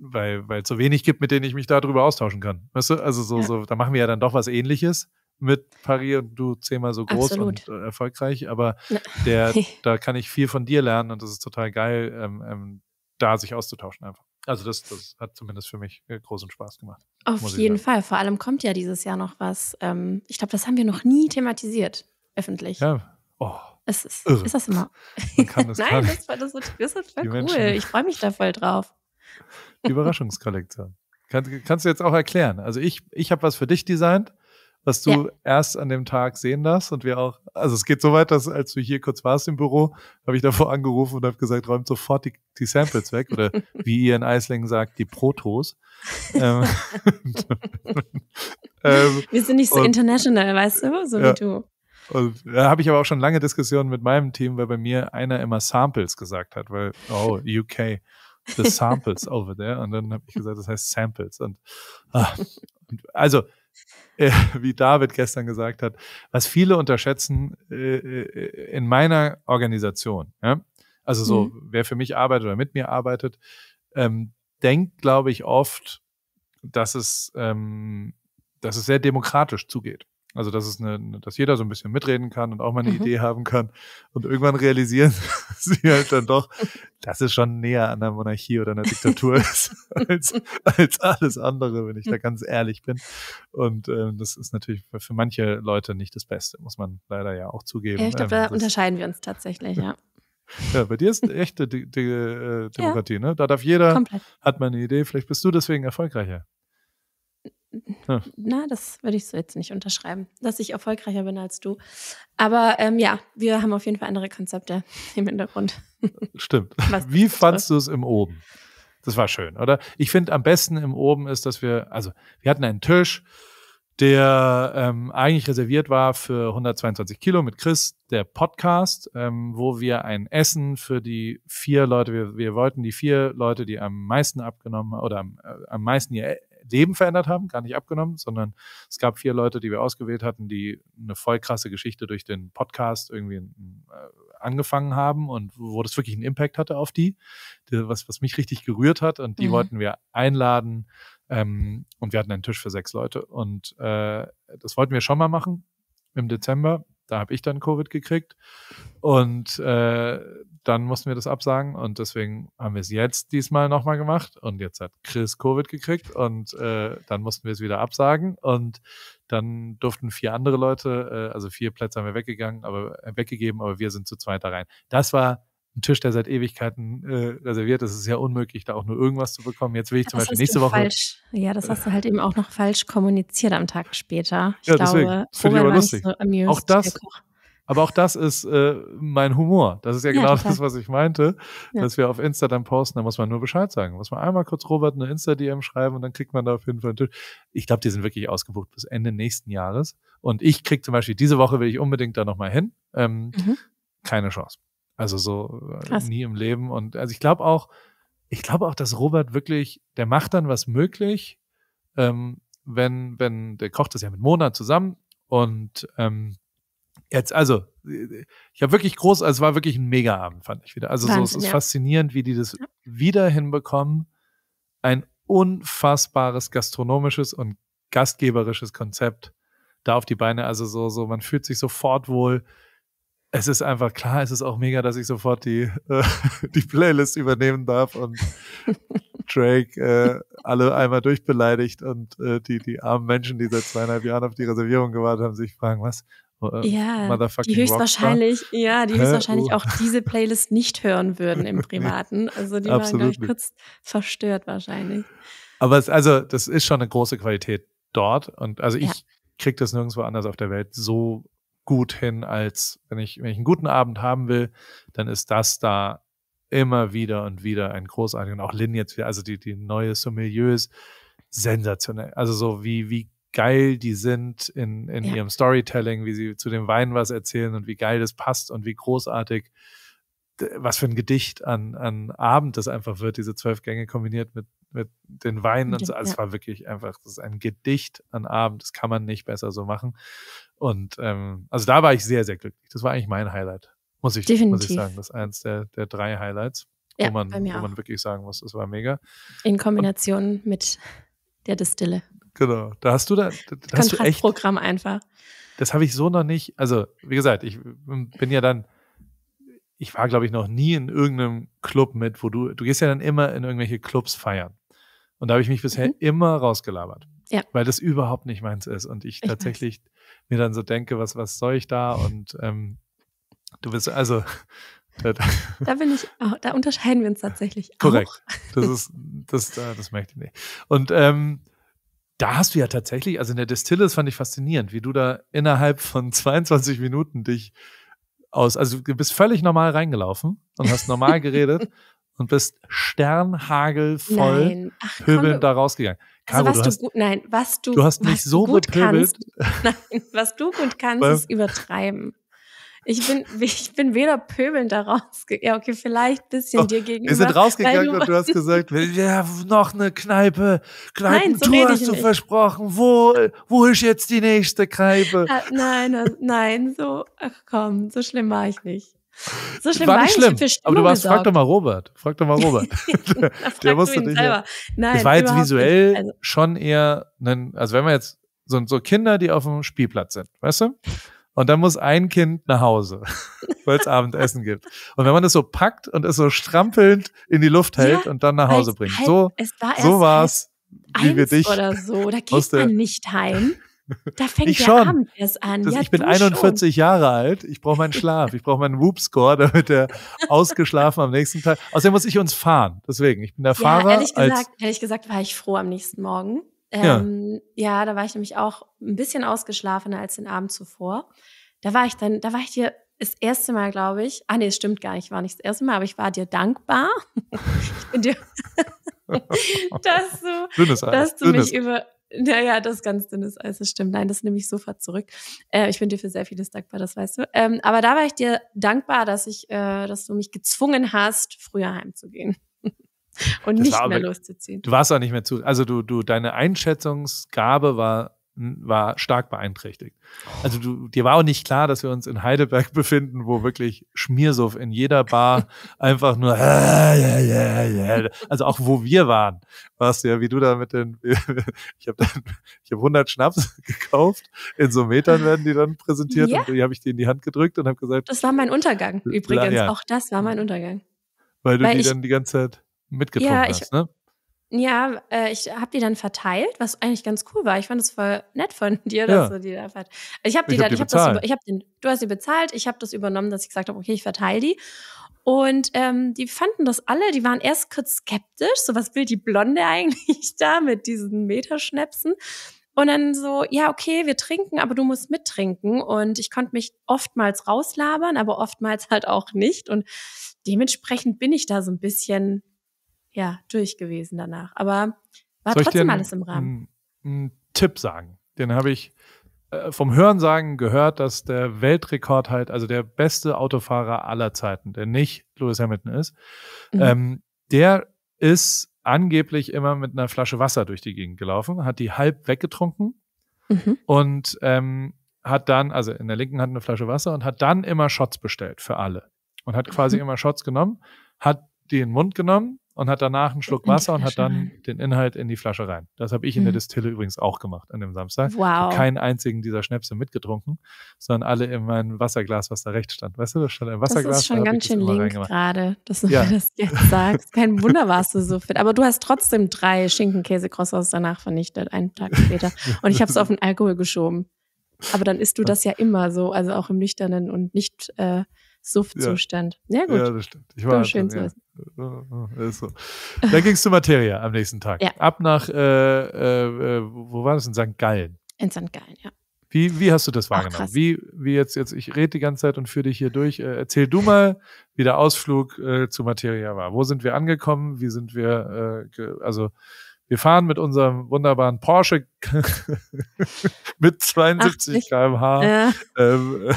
weil weil zu so wenig gibt, mit denen ich mich darüber austauschen kann. Weißt du? Also so, ja. so, da machen wir ja dann doch was ähnliches mit Paris und du zehnmal so groß Absolut. und äh, erfolgreich, aber ja. der, [laughs] da kann ich viel von dir lernen und das ist total geil, ähm, ähm, da sich auszutauschen einfach. Also das, das hat zumindest für mich äh, großen Spaß gemacht. Auf jeden Fall. Vor allem kommt ja dieses Jahr noch was. Ähm, ich glaube, das haben wir noch nie thematisiert, öffentlich. Ja. Oh, es ist, Irre. ist das immer. [laughs] Das [laughs] Nein, das war, das, das war cool. Menschen. Ich freue mich da voll drauf. Die Überraschungskollektion. Kann, kannst du jetzt auch erklären? Also ich, ich habe was für dich designt, was du ja. erst an dem Tag sehen darfst und wir auch, also es geht so weit, dass als du hier kurz warst im Büro, habe ich davor angerufen und habe gesagt, räumt sofort die, die Samples weg oder [laughs] wie ihr in Eislingen sagt, die Protos. Ähm, ähm, wir sind nicht so international, weißt du, so ja. wie du. Und da habe ich aber auch schon lange Diskussionen mit meinem Team, weil bei mir einer immer Samples gesagt hat, weil, oh, UK, the [laughs] samples over there. Und dann habe ich gesagt, das heißt Samples. Und ah, also, äh, wie David gestern gesagt hat, was viele unterschätzen äh, äh, in meiner Organisation, ja? also so, mhm. wer für mich arbeitet oder mit mir arbeitet, ähm, denkt, glaube ich, oft, dass es, ähm, dass es sehr demokratisch zugeht. Also, dass es eine, ne, dass jeder so ein bisschen mitreden kann und auch mal eine mhm. Idee haben kann. Und irgendwann realisieren [laughs] sie halt dann doch, dass es schon näher an der Monarchie oder einer Diktatur [laughs] ist als, als alles andere, wenn ich da ganz ehrlich bin. Und ähm, das ist natürlich für, für, manche Leute nicht das Beste, muss man leider ja auch zugeben. Ja, ich ne? glaube, da unterscheiden wir uns tatsächlich, ja. [laughs] Ja, bei dir ist eine echte De De äh, Demokratie, ja. ne? Da darf jeder, Komplett. hat man eine Idee, vielleicht bist du deswegen erfolgreicher. Ja. Na, das würde ich so jetzt nicht unterschreiben, dass ich erfolgreicher bin als du. Aber ähm, ja, wir haben auf jeden Fall andere Konzepte [laughs] im Hintergrund. Stimmt. [laughs] Wie fandst du es im Oben? Das war schön, oder? Ich finde am besten im Oben ist, dass wir, also wir hatten einen Tisch, der ähm, eigentlich reserviert war für 122 Kilo mit Chris, der Podcast, ähm, wo wir ein Essen für die vier Leute, wir, wir wollten die vier Leute, die am meisten abgenommen oder am, äh, am meisten ihr Leben verändert haben, gar nicht abgenommen, sondern es gab vier Leute, die wir ausgewählt hatten, die eine voll krasse Geschichte durch den Podcast irgendwie äh, angefangen haben und wo das wirklich einen Impact hatte auf die, was, was mich richtig gerührt hat. Und die mhm. wollten wir einladen. Ähm, und wir hatten einen Tisch für sechs Leute. Und äh, das wollten wir schon mal machen im Dezember da habe ich dann Covid gekriegt und äh, dann mussten wir das absagen und deswegen haben wir es jetzt diesmal nochmal gemacht und jetzt hat Chris Covid gekriegt und äh, dann mussten wir es wieder absagen und dann durften vier andere Leute, äh, also vier Plätze haben wir weggegangen, aber äh, weggegeben, aber wir sind zu zweit da rein. Das war ein Tisch, der seit Ewigkeiten äh, reserviert ist. Es ist ja unmöglich, da auch nur irgendwas zu bekommen. Jetzt will ich ja, zum Beispiel nächste Woche. Falsch. Ja, das hast du halt eben auch noch falsch kommuniziert am Tag später. Ich ja, glaube, deswegen. Robert lustig. So auch das. Aber auch das ist äh, mein Humor. Das ist ja, genau klar. das, was ich meinte, ja. dass wir auf Insta dann posten, da muss man nur Bescheid sagen. Muss man einmal kurz Robert eine Insta-DM schreiben und dann kriegt man da auf jeden Fall einen Tisch. Ich glaube, die sind wirklich ausgebucht bis Ende nächsten Jahres. Und ich krieg zum Beispiel, diese Woche will ich unbedingt da nochmal hin. Ähm, mhm. Keine Chance. Also so äh, Krass. nie im Leben. Und also ich glaube auch, ich glaube auch, dass Robert wirklich, der macht dann was möglich, ähm, wenn, wenn, der kocht das ja mit Mona zusammen und ähm, jetzt, also, ich habe wirklich groß, also es war wirklich ein Mega-Abend, fand ich wieder. Also Wahnsinn, so, es ist ja. faszinierend, wie die das wieder hinbekommen, ein unfassbares gastronomisches und gastgeberisches Konzept da auf die Beine. Also so, so, man fühlt sich sofort wohl es ist einfach klar, es ist auch mega, dass ich sofort die, äh, [laughs] die Playlist übernehmen darf und [laughs] Drake äh, alle einmal durchbeleidigt und äh, die, die armen Menschen, die seit zweieinhalb Jahren auf die Reservierung gewartet haben, sich fragen, was? Äh, ja, die höchstwahrscheinlich, ja, die höchstwahrscheinlich oh. auch diese Playlist nicht hören würden im Privaten. [laughs] Also die waren, gleich kurz verstört wahrscheinlich. Aber es, also, das ist schon eine große Qualität dort. Und also ich ja. kriege das nirgendwo anders auf der Welt so gut hin, als wenn ich, wenn ich einen guten Abend haben will, dann ist das da immer wieder und wieder ein großartiger. Und auch Lin jetzt, also die, die neue Sommelier ist sensationell. Also so wie, wie geil die sind in, in ja. ihrem Storytelling, wie sie zu dem Wein was erzählen und wie geil das passt und wie großartig, was für ein Gedicht an, an Abend das einfach wird, diese zwölf Gänge kombiniert mit, mit den Weinen und so. Also es war wirklich einfach, das ist ein Gedicht an Abend, das kann man nicht besser so machen. Und ähm, also da war ich sehr, sehr glücklich. Das war eigentlich mein Highlight, muss ich, muss ich sagen. Das ist eins der, der drei Highlights, ja, wo, man, wo man wirklich sagen muss, das war mega. In Kombination und, mit der Distille. Genau, da hast du da, da hast du echt Programm einfach. Das habe ich so noch nicht. Also wie gesagt, ich hm, bin ja dann ich war, glaube ich, noch nie in irgendeinem Club mit, wo du, du gehst ja dann immer in irgendwelche Clubs feiern. Und da habe ich mich bisher mhm. immer rausgelabert. Ja. Weil das überhaupt nicht meins ist. Und ich, ich tatsächlich weiß. mir dann so denke, was, was soll ich da? Und ähm, du bist also. [laughs] da bin ich, auch, oh, da unterscheiden wir uns tatsächlich Korrekt. auch. Korrekt. Das ist, das, äh, das merkt ihr nicht. Und ähm, da hast du ja tatsächlich, also in der Distille, das fand ich faszinierend, wie du da innerhalb von 22 [laughs] Minuten dich aus, also du bist völlig normal reingelaufen und hast normal geredet [laughs] und bist sternhagelvoll pöbelnd da rausgegangen. Also Caro, also was du, hast, du, gut, nein, was du, du hast mich so gut bepöbelt. kannst, [laughs] nein, was du gut kannst, ist übertreiben. Ich bin, ich bin weder pöbelnd da rausgegangen. Ja, okay, vielleicht ein bisschen oh, dir gegenüber. Wir sind rausgegangen du und du hast gesagt, ja, noch eine Kneipe, Kneipe, nein, so hast du nicht. versprochen. Wo, wo ist jetzt die nächste Kneipe? Ah, nein, nein, so, ach komm, so schlimm war ich nicht. So schlimm war nicht schlimm. Aber du warst, gesorgt. frag doch mal Robert. Frag doch mal [laughs] Robert. [laughs] der, der musste nicht. Selber. Nein, das war jetzt visuell also. schon eher, einen, also wenn wir jetzt so, so Kinder, die auf dem Spielplatz sind, weißt du? Und dann muss ein Kind nach Hause, [laughs] weil es Abendessen gibt. Und wenn man das so packt und es so strampelnd in die Luft hält ja, und dann nach Hause bringt. Halb, so, es war so war's, wie wir dich. Oder so, da geht man nicht heim. [laughs] Da fängt ich der schon. Abend erst an. Das, ja, ich bin 41 schon. Jahre alt. Ich brauche meinen Schlaf. Ich brauche meinen Whoop-Score, damit er ausgeschlafen am nächsten Tag. Außerdem muss ich uns fahren. Deswegen, ich bin der ja, Fahrer. Ehrlich gesagt, ehrlich gesagt war ich froh am nächsten Morgen. Ähm, ja. ja, da war ich nämlich auch ein bisschen ausgeschlafener als den Abend zuvor. Da war ich dann, da war ich dir das erste Mal, glaube ich. Ah, nee, es stimmt gar nicht. Ich war nicht das erste Mal, aber ich war dir dankbar. [laughs] ich bin dir, [laughs] dass du, dass du mich über, naja, das ganz dünnes Eis, das stimmt. Nein, das nehme ich sofort zurück. Äh, ich bin dir für sehr vieles dankbar, das weißt du. Ähm, aber da war ich dir dankbar, dass ich, äh, dass du mich gezwungen hast, früher heimzugehen. [laughs] Und das nicht aber, mehr loszuziehen. Du warst auch nicht mehr zu. Also du, du, deine Einschätzungsgabe war war stark beeinträchtigt. Also du, dir war auch nicht klar, dass wir uns in Heidelberg [laughs] befinden, wo wirklich Schmiersuff in jeder Bar [laughs] einfach nur, äh, äh, äh, also auch wo wir waren, warst du ja, wie du da mit den, ich [laughs] habe ich hab 100 Schnaps gekauft, in so Metern werden die dann präsentiert ja. und die habe ich dir in die Hand gedrückt und habe gesagt. Das war mein Untergang übrigens, ja. auch das war mein Untergang. Weil du weil die ich, dann die ganze Zeit mitgetrunken ja, ich, hast, ne? Ja, äh, ich habe die dann verteilt, was eigentlich ganz cool war. Ich fand es voll nett von [laughs] dir, dass ja. du die da verteilt. Also ich habe die ich dann, hab die ich das, ich hab den, du hast die bezahlt, ich habe das übernommen, dass ich gesagt habe, okay, ich verteile die. Und ähm, die fanden das alle, die waren erst kurz skeptisch, so was will die Blonde [laughs] eigentlich da mit diesen Meterschnäpsen? Und dann so, ja, okay, wir trinken, aber du musst mittrinken. Und ich konnte mich oftmals rauslabern, aber oftmals [laughs] halt auch nicht. Und dementsprechend bin ich da so ein bisschen ja, durch gewesen danach. Aber war trotzdem alles im Rahmen. Einen, Tipp sagen. Den habe ich äh, vom Hörensagen gehört, dass der Weltrekord halt, also der beste Autofahrer aller Zeiten, der nicht Lewis Hamilton ist, mhm. ähm, der ist angeblich immer mit einer Flasche Wasser durch die Gegend gelaufen, hat die halb weggetrunken mhm. und ähm, hat dann, also in der linken Hand eine Flasche Wasser und hat dann immer Shots bestellt für alle und hat quasi mhm. immer Shots genommen, hat die in den Mund genommen, und hat danach einen Schluck Wasser und hat dann den Inhalt in die Flasche rein. Das habe ich in der mhm. Distille übrigens auch gemacht an dem Samstag. Wow. Ich keinen einzigen dieser Schnäpse mitgetrunken, sondern alle in mein Wasserglas, was da rechts stand. Weißt du, das stand im Wasserglas. Das ist schon da ganz schön link gerade, dass du ja. mir [laughs] das jetzt sagst. Kein Wunder warst du so fit. Aber du hast trotzdem drei Schinkenkäse-Croissants danach vernichtet, einen Tag später. [laughs] Und ich habe es auf den Alkohol geschoben. Aber dann isst du das ja immer so, also auch im Nüchternen und nicht... Äh, Suftzustand. Ja. ja, gut. Ja, das stimmt. Ich war halt schön dann, zu ja. Ist So. Dann ging es zur Materie am nächsten Tag. Ja. Ab nach, äh, äh, äh wo war das? In St. Gallen. In St. Gallen, ja. Wie, wie hast du das wahrgenommen? Ach, wie, wie jetzt, jetzt, ich rede die ganze Zeit und führe dich hier durch. Äh, erzähl du mal, wie der Ausflug äh, zu Materia war. Wo sind wir angekommen? Wie sind wir, äh, also wir fahren mit unserem wunderbaren Porsche [laughs] mit 72 km/h. Ja. Ähm,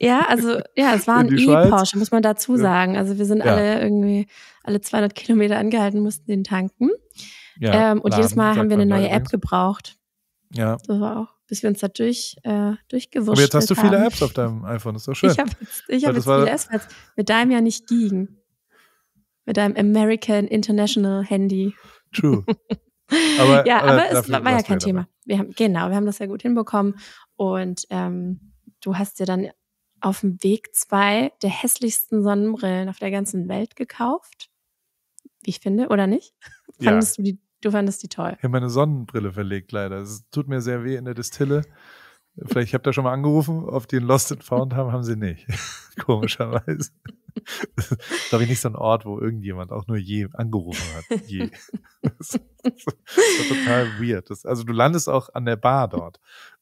ja, also ja, es war ein E-Porsche, e muss man dazu sagen. Also wir sind ja. alle irgendwie alle 200 Kilometer angehalten, mussten den tanken. Ja, ähm, und Laden, jedes Mal haben wir eine neue App ne? gebraucht. Ja. Das war auch, bis wir uns da durch, äh, durchgewurscht haben. Aber jetzt hast du viele haben. Apps auf deinem iPhone, das ist doch schön. Ich habe jetzt, ich hab jetzt viele Apps, weil mit deinem ja nicht ging. Mit deinem American International Handy. True. [laughs] Aber, ja, aber, aber es war, ja kein ne? Thema. Wir haben, genau, wir haben das ja gut hinbekommen. Und ähm, du hast ja dann auf dem Weg zwei der hässlichsten Sonnenbrillen auf der ganzen Welt gekauft. Wie ich finde, oder nicht? [laughs] Ja. Fandest du, die, du fandest die toll. Ich habe meine Sonnenbrille verlegt, leider. Es tut mir sehr weh in der Distille. Vielleicht, ich habe da schon mal angerufen, ob die einen Lost and Found haben, haben sie nicht. [laughs] Komischerweise. Das ist, glaube ich, nicht so ein Ort, wo irgendjemand auch nur je angerufen hat. Je. [laughs] Das ist, das ist total weird. Das, also du landest auch an der Bar dort.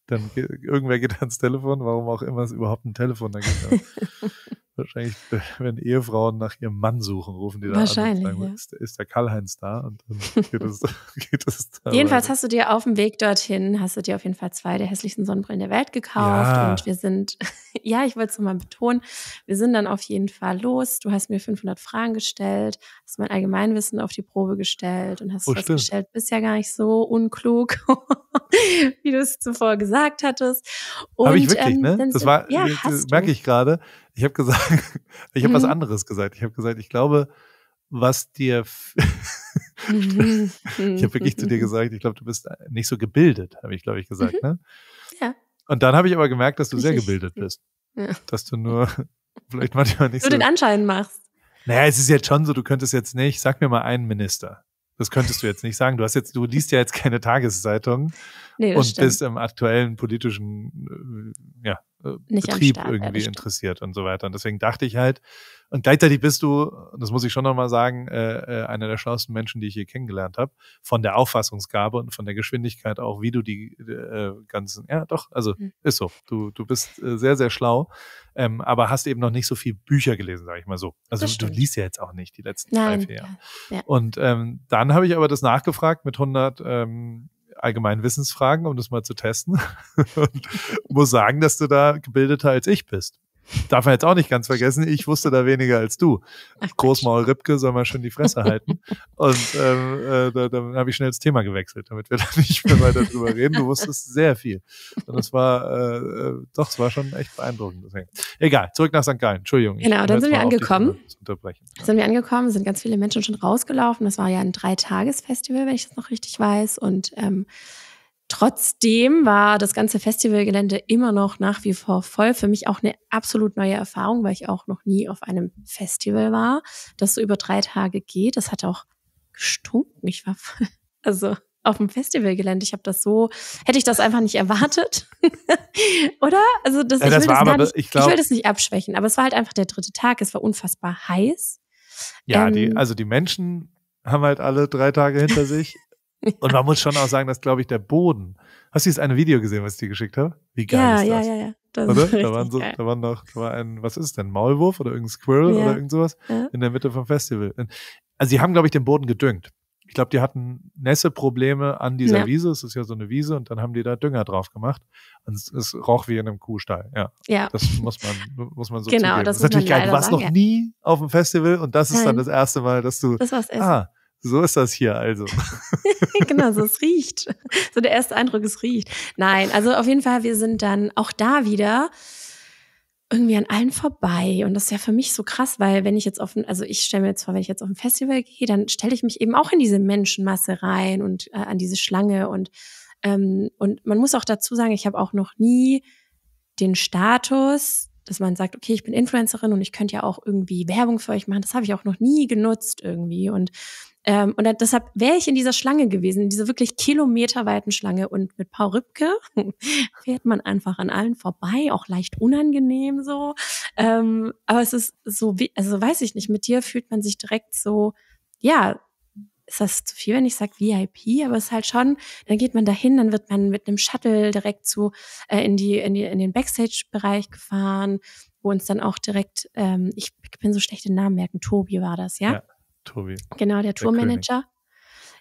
Dann geht, irgendwer geht [laughs] ans Telefon, warum auch immer es überhaupt ein Telefon da gibt. [laughs] Wahrscheinlich, [laughs] wenn Ehefrauen nach ihrem Mann suchen, rufen die da Wahrscheinlich, an. Wahrscheinlich. Ja. Ist, ist, der Karl-Heinz da? Und dann [laughs] geht es, [laughs] geht es da Jedenfalls hast du dir auf dem Weg dorthin, hast du dir auf jeden Fall zwei der hässlichsten Sonnenbrillen der Welt gekauft. Ja. Und wir sind, ja, ich wollte es nochmal betonen, wir sind dann auf jeden Fall los. Du hast mir 500 Fragen gestellt, hast mein Allgemeinwissen auf die Probe gestellt und hast oh, festgestellt, stimmt. bist ja gar nicht so unklug, wie du es zuvor gesagt hattest. Habe ich wirklich, ähm, ne? Das war, ja, äh, merke ich gerade ich habe gesagt, [laughs] ich habe mhm. was anderes gesagt. Ich habe gesagt, ich glaube, was dir. [laughs] ich habe wirklich zu dir gesagt, ich glaube, du bist äh, nicht so gebildet, habe ich, glaube ich, gesagt. Mhm. Ne? Ja. Und dann habe ich aber gemerkt, dass du sehr gebildet bist. Ja. Dass du nur [laughs] vielleicht manchmal nicht nur so. Du den Anschein machst. Naja, es ist jetzt schon so, du könntest jetzt nicht, sag mir mal einen Minister. Das könntest du jetzt nicht sagen. Du hast jetzt, du liest ja jetzt keine Tageszeitung nee, und stimmt. bist im aktuellen politischen, äh, ja, äh, nicht Betrieb Start, irgendwie ja, interessiert und so weiter. Und deswegen dachte ich halt, und gleichzeitig bist du, das muss ich schon nochmal sagen, äh, äh, einer der schlauesten Menschen, die ich hier kennengelernt habe, von der Auffassungsgabe und von der Geschwindigkeit auch, wie du die äh, ganzen, ja doch, also mhm. ist so. Du, du bist äh, sehr, sehr schlau, ähm, aber hast eben noch nicht so viel Bücher gelesen, sage ich mal so. Also du liest ja jetzt auch nicht die letzten Nein, drei, vier Jahre. Ja, Und ähm, dann habe ich aber das nachgefragt mit 100, ähm, allgemeinen Wissensfragen, um das mal zu testen. [laughs] Und muss sagen, dass du da gebildeter als ich bist. Darf man jetzt auch nicht ganz vergessen, ich wusste da weniger als du. Großmaul Ripke soll man schon die Fresse halten. Und ähm, äh, da, dann habe ich schnell das Thema gewechselt, damit wir [laughs] da nicht mehr weiter drüber reden. Du wusstest sehr viel. Und das war, äh, äh, doch, es war schon echt beeindruckend. Deswegen. Egal, zurück nach St. Gallen. Entschuldigung. Genau, dann sind wir angekommen. Unterbrechen. Sind wir angekommen, sind ganz viele Menschen schon rausgelaufen. Das war ja ein Dreitagesfestival, wenn ich das noch richtig weiß. Und ähm, Trotzdem war das ganze Festivalgelände immer noch nach wie vor voll. Für mich auch eine absolut neue Erfahrung, weil ich auch noch nie auf einem Festival war, das so über drei Tage geht. Das hat auch gestunken. Ich war [laughs] also auf dem Festivalgelände. Ich habe das so, hätte ich das einfach nicht erwartet, [laughs] oder? Also das, ja, ich, will das, das aber, nicht, ich, glaub, ich will das nicht abschwächen, aber es war halt einfach der dritte Tag. Es war unfassbar heiß. Ja, ähm, die, also die Menschen haben halt alle drei Tage hinter sich. [laughs] Und man muss schon auch sagen, dass, glaube ich, der Boden. Hast du jetzt eine Video gesehen, was ich dir geschickt habe? Wie geil ja, ist das? Ja, ja, ja. Das oder? Da waren, so, da waren noch, da war ein, was ist es denn, Maulwurf oder irgendein Squirrel ja. oder irgend sowas ja. in der Mitte vom Festival. Also sie haben, glaube ich, den Boden gedüngt. Ich glaube, die hatten Nässeprobleme an dieser ja. Wiese. Es ist ja so eine Wiese und dann haben die da Dünger drauf gemacht. Und es, es roch wie in einem Kuhstall. Ja. ja. Das muss man, muss man so genau, zugeben. Das, das ist natürlich geil. Du warst sagen, noch nie auf dem Festival und das Nein. ist dann das erste Mal, dass du. Das war's ah, so ist das hier also. [laughs] [laughs] genau, so es riecht. So der erste Eindruck, es riecht. Nein, also auf jeden Fall, wir sind dann auch da wieder irgendwie an allen vorbei. Und das ist ja für mich so krass, weil wenn ich jetzt auf ein, also ich stelle mir jetzt vor, wenn ich jetzt auf ein Festival gehe, dann stelle ich mich eben auch in diese Menschenmasse rein und äh, an diese Schlange. Und, ähm, und man muss auch dazu sagen, ich habe auch noch nie den Status, dass man sagt, okay, ich bin Influencerin und ich könnte ja auch irgendwie Werbung für euch machen. Das habe ich auch noch nie genutzt irgendwie. Und ähm, und dann, deshalb wäre ich in dieser Schlange gewesen, in dieser wirklich kilometerweiten Schlange. Und mit Paul Rübke [laughs] fährt man einfach an allen vorbei, auch leicht unangenehm so. Ähm, aber es ist so, wie, also weiß ich nicht, mit dir fühlt man sich direkt so, ja, ist das zu viel, wenn ich sage VIP, aber es ist halt schon, dann geht man dahin, dann wird man mit einem Shuttle direkt zu äh, in die in die in den Backstage-Bereich gefahren, wo uns dann auch direkt, ähm, ich bin so schlecht den Namen merken, Tobi war das, ja. ja. Tobi. Genau, der, Tourmanager.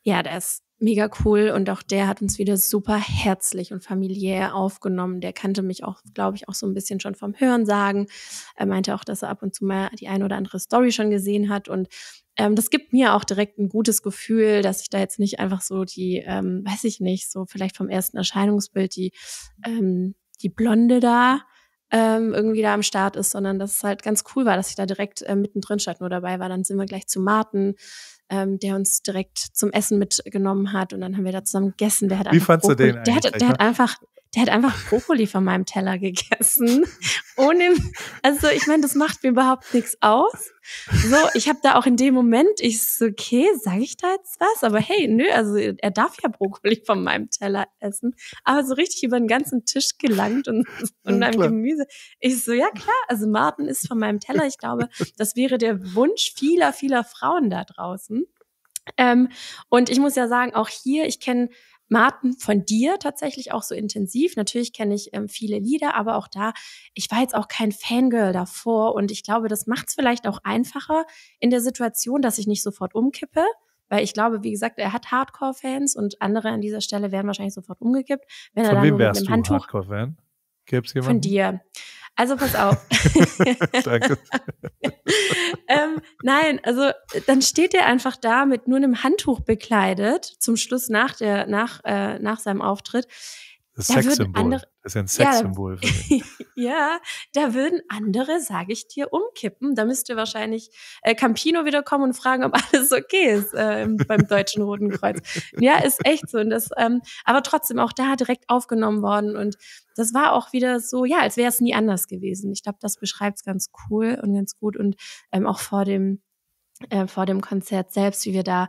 Ja, der ist mega cool und auch der hat uns wieder super herzlich und familiär aufgenommen. Der kannte mich auch, glaube ich, auch so ein bisschen schon vom Hören sagen. Er meinte auch, dass er ab und zu mal die eine oder andere Story schon gesehen hat und ähm, das gibt mir auch direkt ein gutes Gefühl, dass ich da jetzt nicht einfach so die, ähm, weiß ich nicht, so vielleicht vom ersten Erscheinungsbild die ähm, die Blonde da ähm, irgendwie da am Start ist, sondern dass es halt ganz cool war, dass ich da direkt äh, mittendrin statt nur dabei war. Dann sind wir gleich zu Martin, ähm, der uns direkt zum Essen mitgenommen hat und dann haben wir da zusammen gegessen. Der hat Wie fandst du den? Der hat, der ne? hat einfach, Sie hat einfach Brokkoli von meinem Teller gegessen. Ohne, also ich meine, das macht mir überhaupt nichts aus. So, ich habe da auch in dem Moment, ich so, okay, sage ich da jetzt was? Aber hey, nö, also er darf ja Brokkoli von meinem Teller essen. Aber so richtig über den ganzen Tisch gelangt und, und ja, meinem Gemüse. Ich so, ja klar, also Martin ist von meinem Teller. Ich glaube, das wäre der Wunsch vieler, vieler Frauen da draußen. Ähm, und ich muss ja sagen, auch hier, ich kenne Martin von dir tatsächlich auch so intensiv. Natürlich kenne ich ähm, viele Lieder, aber auch da, ich war jetzt auch kein Fangirl davor und ich glaube, das macht es vielleicht auch einfacher in der Situation, dass ich nicht sofort umkippe. Weil ich glaube, wie gesagt, er hat Hardcore-Fans und andere an dieser Stelle werden wahrscheinlich sofort umgekippt. Wenn er von dann wem wärst mit einem du Handtuch Hardcore-Fan? Von dir. Also pass auf. [laughs] Danke. [laughs] ähm, nein, also äh, dann steht er einfach da mit nur einem Handtuch bekleidet, zum Schluss nach, der, nach, äh, nach seinem Auftritt. Das da Das ist ein Sexsymbol. Ja, [laughs] ja, da würden andere, sage ich dir, umkippen. Da müsste wahrscheinlich äh, Campino wieder kommen und fragen, ob alles okay ist äh, beim Deutschen Roten Kreuz. ja, ist echt so. Und das, ähm, aber trotzdem auch da direkt aufgenommen worden. Und das war auch wieder so, ja, als wäre es nie anders gewesen. Ich glaube, das beschreibt es ganz cool und ganz gut. Und ähm, auch vor dem äh, vor dem Konzert selbst, wie wir da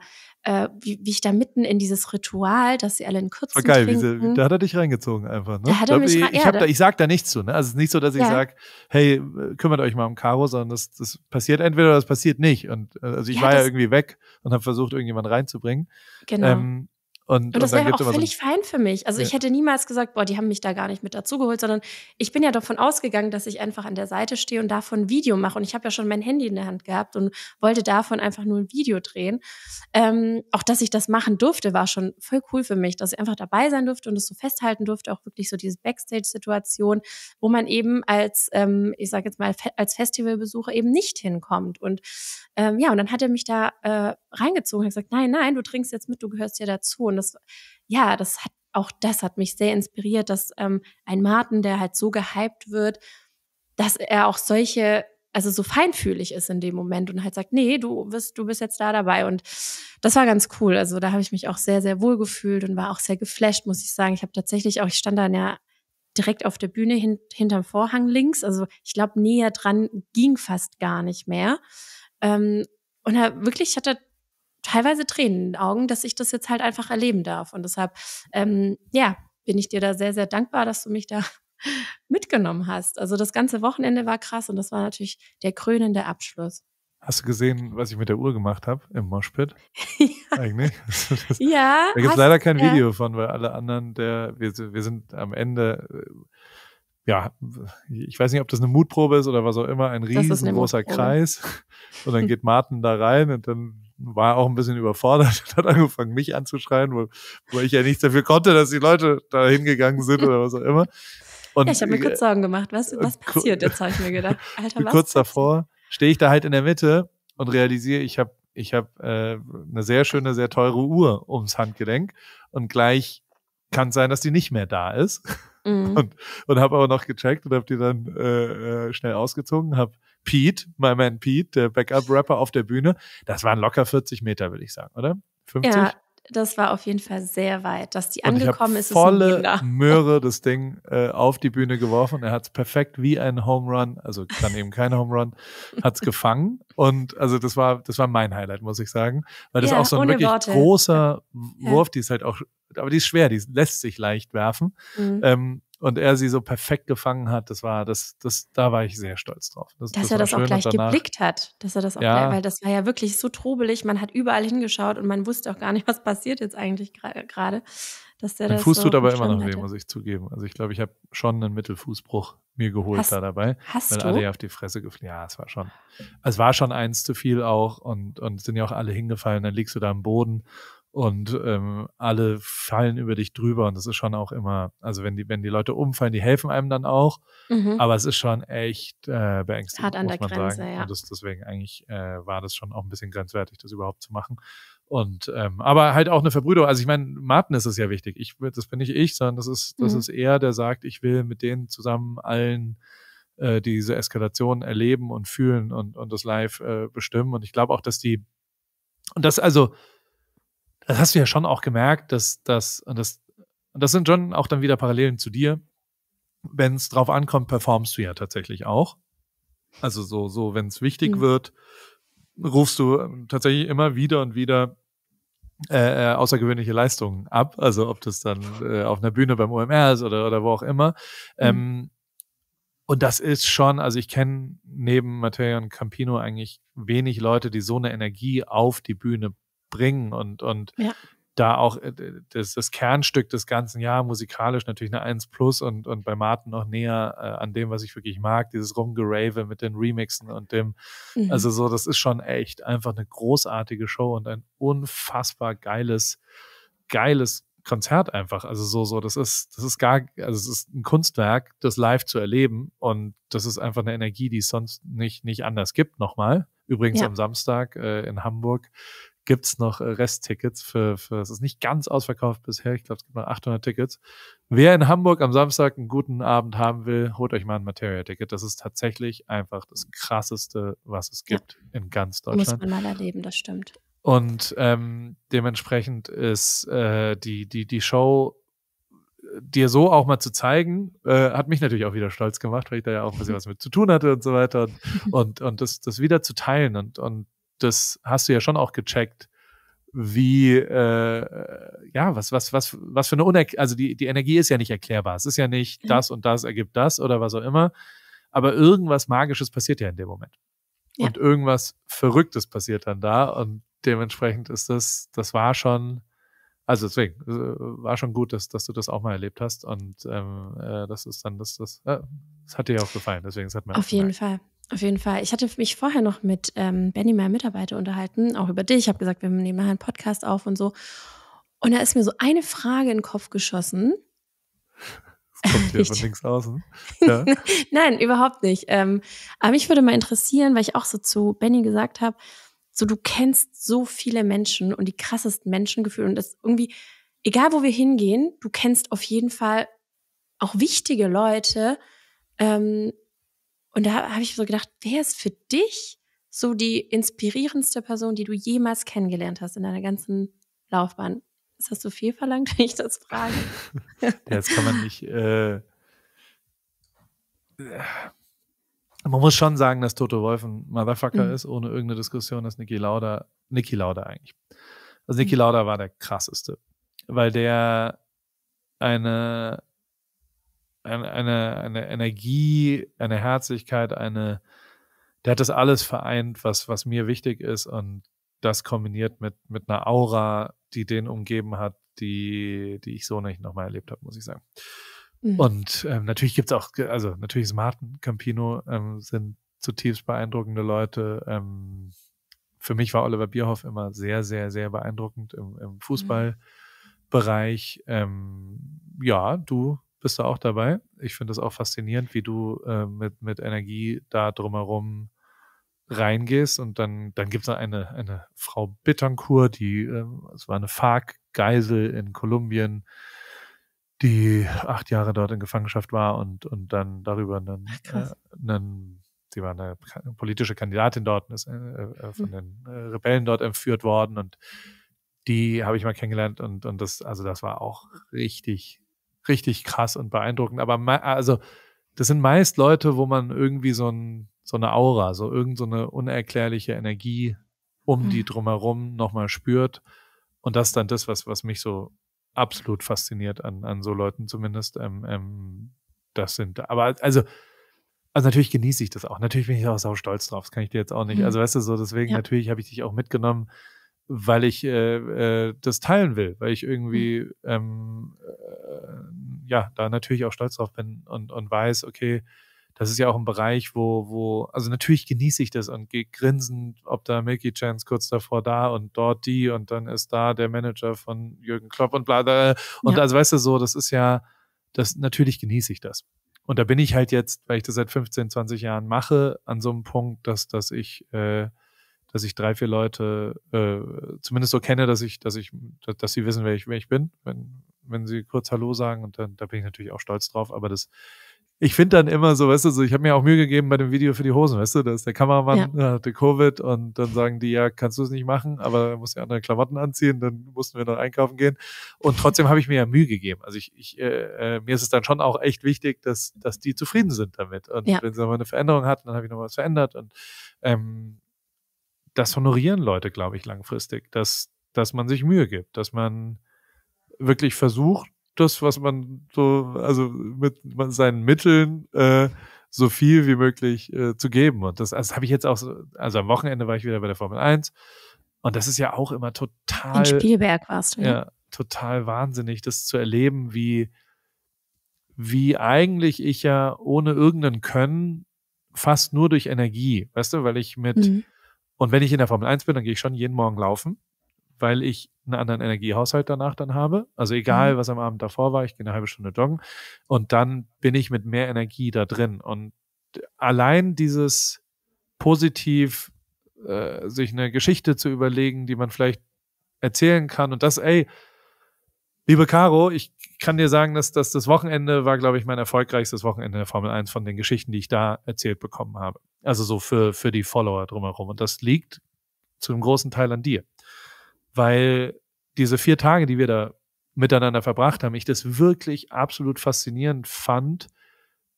äh, wie, wie ich da mitten in dieses Ritual, dass sie alle in kurzen ah, geil, trinken. Diese, da hat er dich reingezogen einfach. Ne? Da hat er mich ich, ich, da, ich sag da nichts zu. Ne? Also es ist nicht so, dass ich ja. sage, hey, kümmert euch mal um Caro, sondern das, das passiert entweder oder das passiert nicht. Und äh, also ich ja, war ja irgendwie weg und habe versucht, irgendjemand reinzubringen. Genau. Ähm, und, und das wäre auch völlig so fein für mich. Also ja. ich hätte niemals gesagt, boah, die haben mich da gar nicht mit dazugeholt, sondern ich bin ja davon ausgegangen, dass ich einfach an der Seite stehe und davon ein Video mache. Und ich habe ja schon mein Handy in der Hand gehabt und wollte davon einfach nur ein Video drehen. Ähm, auch dass ich das machen durfte, war schon voll cool für mich, dass ich einfach dabei sein durfte und es so festhalten durfte, auch wirklich so diese Backstage-Situation, wo man eben als, ähm, ich sage jetzt mal, als Festivalbesucher eben nicht hinkommt. Und ähm, ja, und dann hat er mich da äh, reingezogen und gesagt, nein, nein, du trinkst jetzt mit, du gehörst ja dazu. Und das, ja, das hat, auch das hat mich sehr inspiriert, dass ähm, ein Martin, der halt so gehypt wird, dass er auch solche also so feinfühlig ist in dem Moment und halt sagt, nee, du bist, du bist jetzt da dabei. Und das war ganz cool. Also da habe ich mich auch sehr, sehr wohl gefühlt und war auch sehr geflasht, muss ich sagen. Ich habe tatsächlich auch, ich stand dann ja direkt auf der Bühne hin, hinterm Vorhang links. Also ich glaube, näher dran ging fast gar nicht mehr. Ähm, und da wirklich, ich hatte teilweise Tränen in den Augen, dass ich das jetzt halt einfach erleben darf. Und deshalb, ähm, ja, bin ich dir da sehr, sehr dankbar, dass du mich da [laughs] mitgenommen hast. Also das ganze Wochenende war krass und das war natürlich der krönende Abschluss. Hast du gesehen, was ich mit der Uhr gemacht habe im Moshpit? [laughs] ja. Eigentlich. [laughs] Also das, ja. Da gibt es leider kein ja. Video von, weil alle anderen, der, wir, wir sind am Ende, äh, ja, ich weiß nicht, ob das eine Mutprobe ist oder was auch immer, ein riesengroßer Kreis. Und dann geht Martin da rein und dann war auch ein bisschen überfordert und [laughs] hat angefangen, mich anzuschreien, wo, wo ich ja nichts dafür konnte, dass die Leute da hingegangen sind oder was auch immer. Und ja, ich habe mir kurz äh, Sorgen gemacht, was, was äh, passiert jetzt, habe ich mir gedacht. [laughs] Alter, was kurz davor stehe ich da halt in der Mitte und realisiere, ich habe ich hab, äh, eine sehr schöne, sehr teure Uhr ums Handgelenk und gleich kann sein, dass die nicht mehr da ist. Mhm. [laughs] Und, und habe aber noch gecheckt und habe die dann äh, äh schnell ausgezogen, habe Pete, my man Pete, der Backup-Rapper auf der Bühne. Das waren locker 40 Meter, würde ich sagen, oder? 50? Ja, das war auf jeden Fall sehr weit. Dass die angekommen ist, ist volle [laughs] Möhre das Ding äh, auf die Bühne geworfen. Er hat es perfekt wie ein Home Run, also dann eben kein Home Run, [laughs] hat es gefangen. Und also das war, das war mein Highlight, muss ich sagen. Weil das ja, auch so ein wirklich Worte. großer Wurf, die ist halt auch, aber die ist schwer, die lässt sich leicht werfen. Mhm. Ähm, und er sie so perfekt gefangen hat, das war, das, das, da war ich sehr stolz drauf. Das, dass das er das auch gleich danach, geblickt hat, dass er das auch ja, gleich, weil das war ja wirklich so trubelig, man hat überall hingeschaut und man wusste auch gar nicht, [laughs] was passiert jetzt eigentlich gerade. Dass der mein das Fuß so tut aber immer noch weh, muss ich zugeben. Also ich glaube, ich habe schon einen Mittelfußbruch mir geholt hast, da dabei. Hast weil du? alle auf die Fresse geflogen. Ja, es war schon. Es war schon eins zu viel auch und, und sind ja auch alle hingefallen. Dann liegst du da am Boden und ähm, alle fallen über dich drüber und das ist schon auch immer, also wenn die, wenn die Leute umfallen, die helfen einem dann auch, mhm. aber es ist schon echt äh, beängstigend. Hart an der Grenze, sagen. ja. Und das, deswegen eigentlich äh, war das schon auch ein bisschen grenzwertig, das überhaupt zu machen. Und ähm, aber halt auch eine Verbrüderung. Also ich meine, Martin ist es ja wichtig. Ich, das bin nicht ich, sondern das ist, das mhm. ist er, der sagt, ich will mit denen zusammen allen äh, diese Eskalation erleben und fühlen und, und das live äh, bestimmen. Und ich glaube auch, dass die und das also das hast du ja schon auch gemerkt, dass dass und das, und das sind schon auch dann wieder Parallelen zu dir. Wenn es drauf ankommt, performst du ja tatsächlich auch. Also so, so, wenn es wichtig mhm. wird, rufst du ähm, tatsächlich immer wieder und wieder äh, äh, außergewöhnliche Leistungen ab. Also ob das dann äh, auf einer Bühne beim OMR ist oder, oder wo auch immer. Mhm. Ähm, und das ist schon, also ich kenne neben Materia und Campino eigentlich wenig Leute, die so eine Energie auf die Bühne bringen und, und ja. da auch äh, das, das, Kernstück des ganzen Jahr musikalisch natürlich eine 1 plus und, und bei Martin noch näher äh, an dem, was ich wirklich mag, dieses Rumgerave mit den Remixen und dem, mhm. also so, das ist schon echt einfach eine großartige Show und ein unfassbar geiles, geiles Konzert einfach. Also so, so, das ist, das ist gar, also es ist ein Kunstwerk, das live zu erleben. Und das ist einfach eine Energie, die es sonst nicht, nicht anders gibt. Nochmal. Übrigens ja. am Samstag äh, in Hamburg gibt es noch äh, Resttickets für, für, es ist nicht ganz ausverkauft bisher, ich glaube, es gibt noch 800 Tickets. Wer in Hamburg am Samstag einen guten Abend haben will, holt euch mal ein Materia-Ticket. Das ist tatsächlich einfach das Krasseste, was es gibt ja. in ganz Deutschland. Muss man mal erleben, das stimmt. Und ähm, dementsprechend ist äh, die, die, die Show äh, dir so auch mal zu zeigen, äh, hat mich natürlich auch wieder stolz gemacht, weil ich da ja auch ein bisschen [laughs] was mit zu tun hatte und so weiter und, [laughs] und, und das, das wieder zu teilen und, und das hast du ja schon auch gecheckt, wie, äh, ja, was, was, was, was für eine Uner also die, die Energie ist ja nicht erklärbar. Es ist ja nicht mhm. das und das ergibt das oder was auch immer. Aber irgendwas Magisches passiert ja in dem Moment. Ja. Und irgendwas Verrücktes passiert dann da. Und dementsprechend ist das, das war schon, also deswegen, äh, war schon gut, dass, dass du das auch mal erlebt hast. Und ähm, äh, das ist dann, das, das, äh, das hat dir auch gefallen. Deswegen, es hat mir Auf jeden Fall. Auf jeden Fall. Ich hatte mich vorher noch mit ähm, Benny, meinem Mitarbeiter, unterhalten, auch über dich. Ich habe gesagt, wir nehmen nachher einen Podcast auf und so. Und da ist mir so eine Frage in den Kopf geschossen. Das kommt hier [laughs] von links außen. [laughs] Ja. Nein, überhaupt nicht. Ähm, aber mich würde mal interessieren, weil ich auch so zu Benny gesagt habe, so du kennst so viele Menschen und die krassesten Menschengefühle und das irgendwie, egal wo wir hingehen, du kennst auf jeden Fall auch wichtige Leute, ähm, und da habe ich so gedacht, wer ist für dich so die inspirierendste Person, die du jemals kennengelernt hast in deiner ganzen Laufbahn? Ist das so viel verlangt, [laughs] wenn ich das frage? ja, das kann man nicht. Äh, man muss schon sagen, dass Toto Wolf ein Motherfucker mhm. ist, ohne irgendeine Diskussion, dass Niki Lauda, Niki Lauda eigentlich. Also mhm. Niki mhm. Lauda war der krasseste, weil der eine eine, eine Energie, eine Herzlichkeit, eine, der hat das alles vereint, was, was mir wichtig ist und das kombiniert mit, mit einer Aura, die den umgeben hat, die, die ich so nicht nochmal erlebt habe, muss ich sagen. Mhm. Und ähm, natürlich es auch, also natürlich ist Martin Campino, ähm, sind zutiefst beeindruckende Leute. Ähm, für mich war Oliver Bierhoff immer sehr, sehr, sehr beeindruckend im, im mhm. Fußballbereich. Mhm. Ähm, ja, du bist du auch dabei. Ich finde es auch faszinierend, wie du äh, mit, mit Energie da drumherum reingehst und dann, dann gibt es eine, eine Frau Bittancourt, die, äh, es war eine FARC-Geisel in Kolumbien, die acht Jahre dort in Gefangenschaft war und, und dann darüber einen, äh, Krass. äh, einen sie war eine politische Kandidatin dort ist äh, äh, von hm. den Rebellen dort entführt worden und die habe ich mal kennengelernt und, und das, also das war auch richtig richtig krass und beeindruckend. Aber also, das sind meist Leute, wo man irgendwie so, ein, so eine Aura, so irgendeine so unerklärliche Energie um mhm. die drumherum nochmal spürt. Und das ist dann das, was, was mich so absolut fasziniert an, an so Leuten zumindest. Ähm, ähm, das sind, aber also, also natürlich genieße ich das auch. Natürlich bin ich auch sau stolz drauf. Das kann ich dir jetzt auch nicht. Mhm. Also weißt du so, deswegen ja. natürlich habe ich dich auch mitgenommen weil ich äh, äh, das teilen will, weil ich irgendwie mhm. ähm, äh, ja da natürlich auch stolz drauf bin und, und weiß, okay, das ist ja auch ein Bereich, wo, wo, also natürlich genieße ich das und gehe grinsend, ob da Milky Chance kurz davor da und dort die und dann ist da der Manager von Jürgen Klopp und bla bla. Und ja. also weißt du so, das ist ja, das natürlich genieße ich das. Und da bin ich halt jetzt, weil ich das seit 15, 20 Jahren mache, an so einem Punkt, dass, dass ich äh, dass ich drei, vier Leute äh, zumindest so kenne, dass ich, dass ich, dass sie wissen, wer ich, wer ich bin, wenn, wenn sie kurz Hallo sagen und dann, da bin ich natürlich auch stolz drauf, aber das, ich finde dann immer so, weißt du, so, ich habe mir auch Mühe gegeben bei dem Video für die Hosen, weißt du, da ist der Kameramann, ja. hatte Covid und dann sagen die, ja, kannst du es nicht machen, aber muss ja andere Klamotten anziehen, dann mussten wir noch einkaufen gehen. Und trotzdem habe ich mir ja Mühe gegeben. Also ich, ich äh, äh, mir ist es dann schon auch echt wichtig, dass, dass die zufrieden sind damit. Und ja. wenn sie nochmal eine Veränderung hatten, dann habe ich noch was verändert und ähm, das honorieren Leute, glaube ich, langfristig, dass, dass man sich Mühe gibt, dass man wirklich versucht, das, was man so, also mit seinen Mitteln äh, so viel wie möglich äh, zu geben. Und das, also das habe ich jetzt auch, so, also am Wochenende war ich wieder bei der Formel 1 und das ist ja auch immer total. In Spielberg warst du, ja. ja total wahnsinnig, das zu erleben, wie, wie eigentlich ich ja ohne irgendein Können fast nur durch Energie, weißt du, weil ich mit, mhm. Und wenn ich in der Formel 1 bin, dann gehe ich schon jeden Morgen laufen, weil ich einen anderen Energiehaushalt danach dann habe. Also egal, mhm. was am Abend davor war, ich gehe eine halbe Stunde joggen und dann bin ich mit mehr Energie da drin. Und allein dieses positiv äh, sich eine Geschichte zu überlegen, die man vielleicht erzählen kann und das, ey, liebe Caro, ich kann dir sagen, dass, dass das Wochenende war, glaube ich, mein erfolgreichstes Wochenende der Formel 1 von den Geschichten, die ich da erzählt bekommen habe. Also so für, für die Follower drumherum. Und das liegt zu einem großen Teil an dir. Weil diese vier Tage, die wir da miteinander verbracht haben, ich das wirklich absolut faszinierend fand,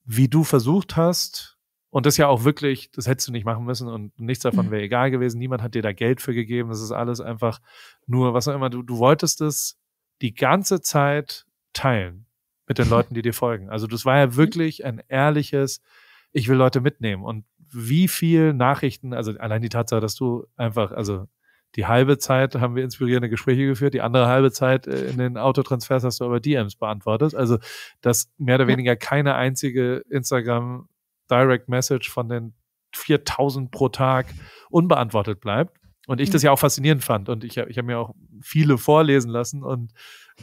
wie du versucht hast, und das ja auch wirklich, das hättest du nicht machen müssen und nichts davon mhm. wäre egal gewesen. Niemand hat dir da Geld für gegeben. Das ist alles einfach nur, was auch immer. Du, du wolltest es die ganze Zeit teilen mit den [laughs] Leuten, die dir folgen. Also das war ja mhm. wirklich ein ehrliches, ich will Leute mitnehmen. Und wie viel Nachrichten, also allein die Tatsache, dass du einfach, also die halbe Zeit haben wir inspirierende Gespräche geführt, die andere halbe Zeit äh, in den Autotransfers hast du aber DMs beantwortet. Also, dass mehr oder weniger keine einzige Instagram Direct Message von den 4000 pro Tag unbeantwortet bleibt, und ich mhm. das ja auch faszinierend fand. Und ich, ich habe mir auch viele vorlesen lassen und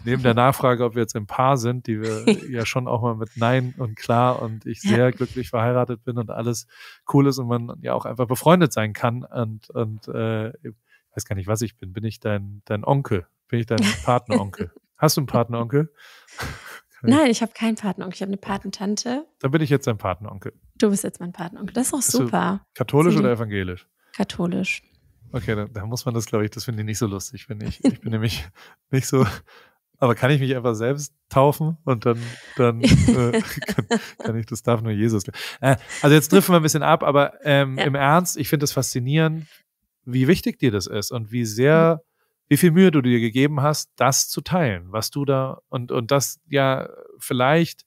neben der Nachfrage, ob wir jetzt ein Paar sind, die wir [laughs] ja schon auch mal mit Nein und klar und ich sehr ja. glücklich verheiratet bin und alles cool ist und man ja auch einfach befreundet sein kann. Und, und äh, ich weiß gar nicht, was ich bin. Bin ich dein, dein Onkel? Bin ich dein [laughs] Partneronkel? Hast du einen Partneronkel? [laughs] Nein, ich habe keinen Partneronkel. ich habe eine Patentante. Dann bin ich jetzt dein Partneronkel. Du bist jetzt mein Partneronkel. Das ist auch bist super. Katholisch oder evangelisch? Katholisch. Okay, dann, dann muss man das, glaube ich, das finde ich nicht so lustig, finde ich. Ich bin [laughs] nämlich nicht so. Aber kann ich mich einfach selbst taufen und dann, dann äh, [laughs] [laughs] kann, kann, ich, das darf nur Jesus. Äh, also jetzt driften wir ein bisschen ab, aber ähm, ja. im Ernst, ich finde es faszinierend, wie wichtig dir das ist und wie sehr, mhm. wie viel Mühe du dir gegeben hast, das zu teilen, was du da und, und das ja vielleicht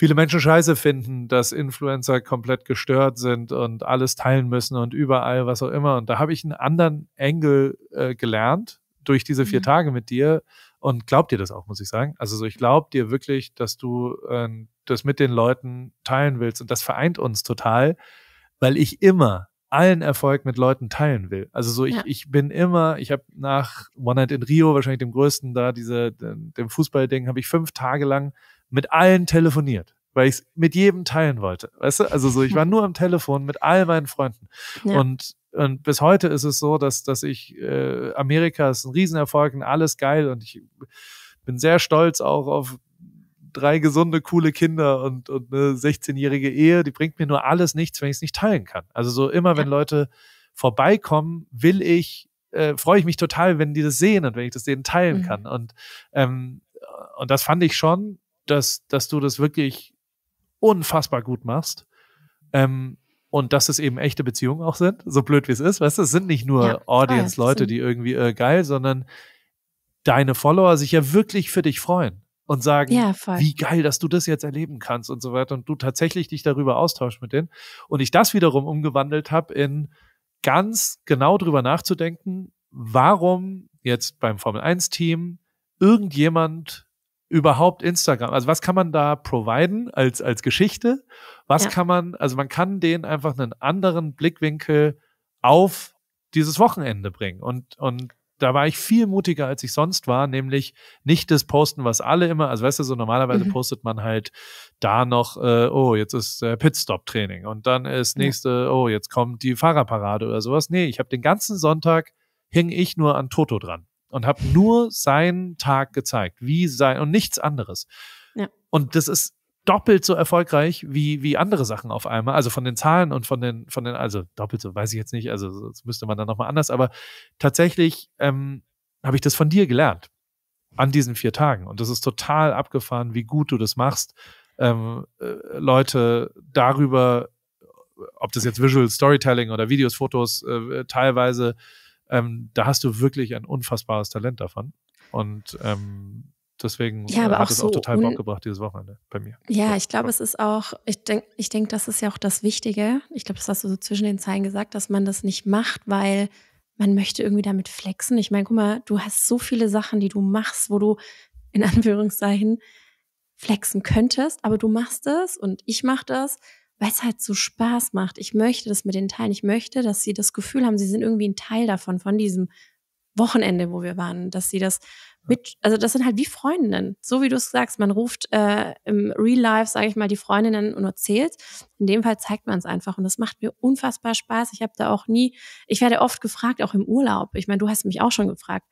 viele Menschen scheiße finden, dass Influencer komplett gestört sind und alles teilen müssen und überall, was auch immer. Und da habe ich einen anderen Engel äh, gelernt durch diese vier mhm. Tage mit dir und glaubt dir das auch, muss ich sagen. Also so, ich glaub dir wirklich, dass du äh, das mit den Leuten teilen willst und das vereint uns total, weil ich immer allen Erfolg mit Leuten teilen will. Also so, ich, ja. ich bin immer, ich habe nach One Night in Rio, wahrscheinlich dem größten da, diese, dem Fußballding, habe ich fünf Tage lang mit allen telefoniert, weil ich es mit jedem teilen wollte. Weißt du? Also so, ich war hm. nur am Telefon mit all meinen Freunden. Ja. Und und bis heute ist es so, dass, dass ich äh, Amerika ist ein Riesenerfolg und alles geil und ich bin sehr stolz auch auf drei gesunde, coole Kinder und, und eine 16-jährige Ehe. Die bringt mir nur alles nichts, wenn ich es nicht teilen kann. Also so immer, wenn Leute vorbeikommen, will ich, äh, freue ich mich total, wenn die das sehen und wenn ich das denen teilen hm. kann. Und, ähm, und das fand ich schon dass, dass du das wirklich unfassbar gut machst. Ähm, und dass es eben echte Beziehungen auch sind, so blöd wie es ist, weißt du, es sind nicht nur ja, Audience-Leute, die irgendwie äh, geil, sondern deine Follower sich ja wirklich für dich freuen und sagen, ja, wie geil, dass du das jetzt erleben kannst und so weiter und du tatsächlich dich darüber austauschst mit denen. Und ich das wiederum umgewandelt habe in ganz genau drüber nachzudenken, warum jetzt beim Formel 1-Team irgendjemand überhaupt Instagram? Also was kann man da providen als, als Geschichte? Was ja. kann man, also man kann denen einfach einen anderen Blickwinkel auf dieses Wochenende bringen. Und, und da war ich viel mutiger, als ich sonst war, nämlich nicht das Posten, was alle immer, also weißt du, so normalerweise mhm. postet man halt da noch, äh, oh, jetzt ist äh, Pitstop-Training und dann ist nächste, ja. oh, jetzt kommt die Fahrerparade oder sowas. Nee, ich habe den ganzen Sonntag hing ich nur an Toto dran und habe nur seinen Tag gezeigt, wie sein und nichts anderes. Ja. Und das ist doppelt so erfolgreich wie, wie andere Sachen auf einmal. Also von den Zahlen und von den, von den, also doppelt so, weiß ich jetzt nicht, also das müsste man dann nochmal anders, aber tatsächlich ähm, habe ich das von dir gelernt an diesen vier Tagen. Und das ist total abgefahren, wie gut du das machst, ähm, äh, Leute darüber, ob das jetzt Visual Storytelling oder Videos, Fotos, äh, teilweise ähm, da hast du wirklich ein unfassbares Talent davon. Und ähm, deswegen ja, aber äh, hat auch es so auch total Bock gebracht dieses Wochenende bei mir. Ja, ich glaube, es ist auch, ich denke, ich denk, das ist ja auch das Wichtige. Ich glaube, das hast du so zwischen den Zeilen gesagt, dass man das nicht macht, weil man möchte irgendwie damit flexen. Ich meine, guck mal, du hast so viele Sachen, die du machst, wo du in [laughs] Anführungszeichen flexen könntest, aber du machst es und ich mache das weil es halt so Spaß macht. Ich möchte das mit denen teilen. Ich möchte, dass sie das Gefühl haben, sie sind irgendwie ein Teil davon, von diesem Wochenende, wo wir waren, dass sie das mit, also das sind halt wie Freundinnen. So wie du es sagst, man ruft äh, im Real Life, sage ich mal, die Freundinnen und erzählt. In dem Fall zeigt man es einfach und das macht mir unfassbar Spaß. Ich habe da auch nie, ich werde oft gefragt, auch im Urlaub. Ich meine, du hast mich auch schon gefragt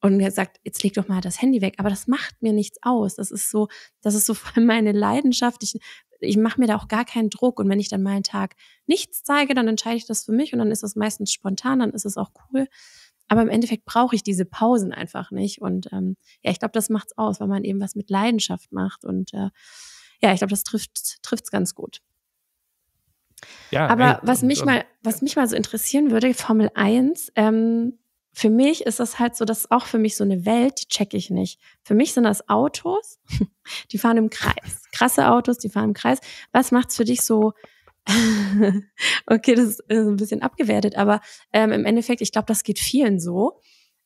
und gesagt, jetzt leg doch mal das Handy weg. Aber das macht mir nichts aus. Das ist so, das ist so [laughs] meine Leidenschaft. Ich ich mache mir da auch gar keinen Druck. Und wenn ich dann mal einen Tag nichts zeige, dann entscheide ich das für mich und dann ist das meistens spontan, dann ist es auch cool. Aber im Endeffekt brauche ich diese Pausen einfach nicht. Und ähm, ja, ich glaube, das macht's aus, weil man eben was mit Leidenschaft macht. Und äh, ja, ich glaube, das trifft trifft's ganz gut. Ja, Aber ey, was mich und, mal, was mich mal so interessieren würde, Formel 1, ähm, für mich ist das halt so, das ist auch für mich so eine Welt, die checke ich nicht. Für mich sind das Autos, [laughs] die fahren im Kreis. Krasse Autos, die fahren im Kreis. Was macht es für dich so? [laughs] okay, das ist äh, ein bisschen abgewertet, aber ähm, im Endeffekt, ich glaube, das geht vielen so.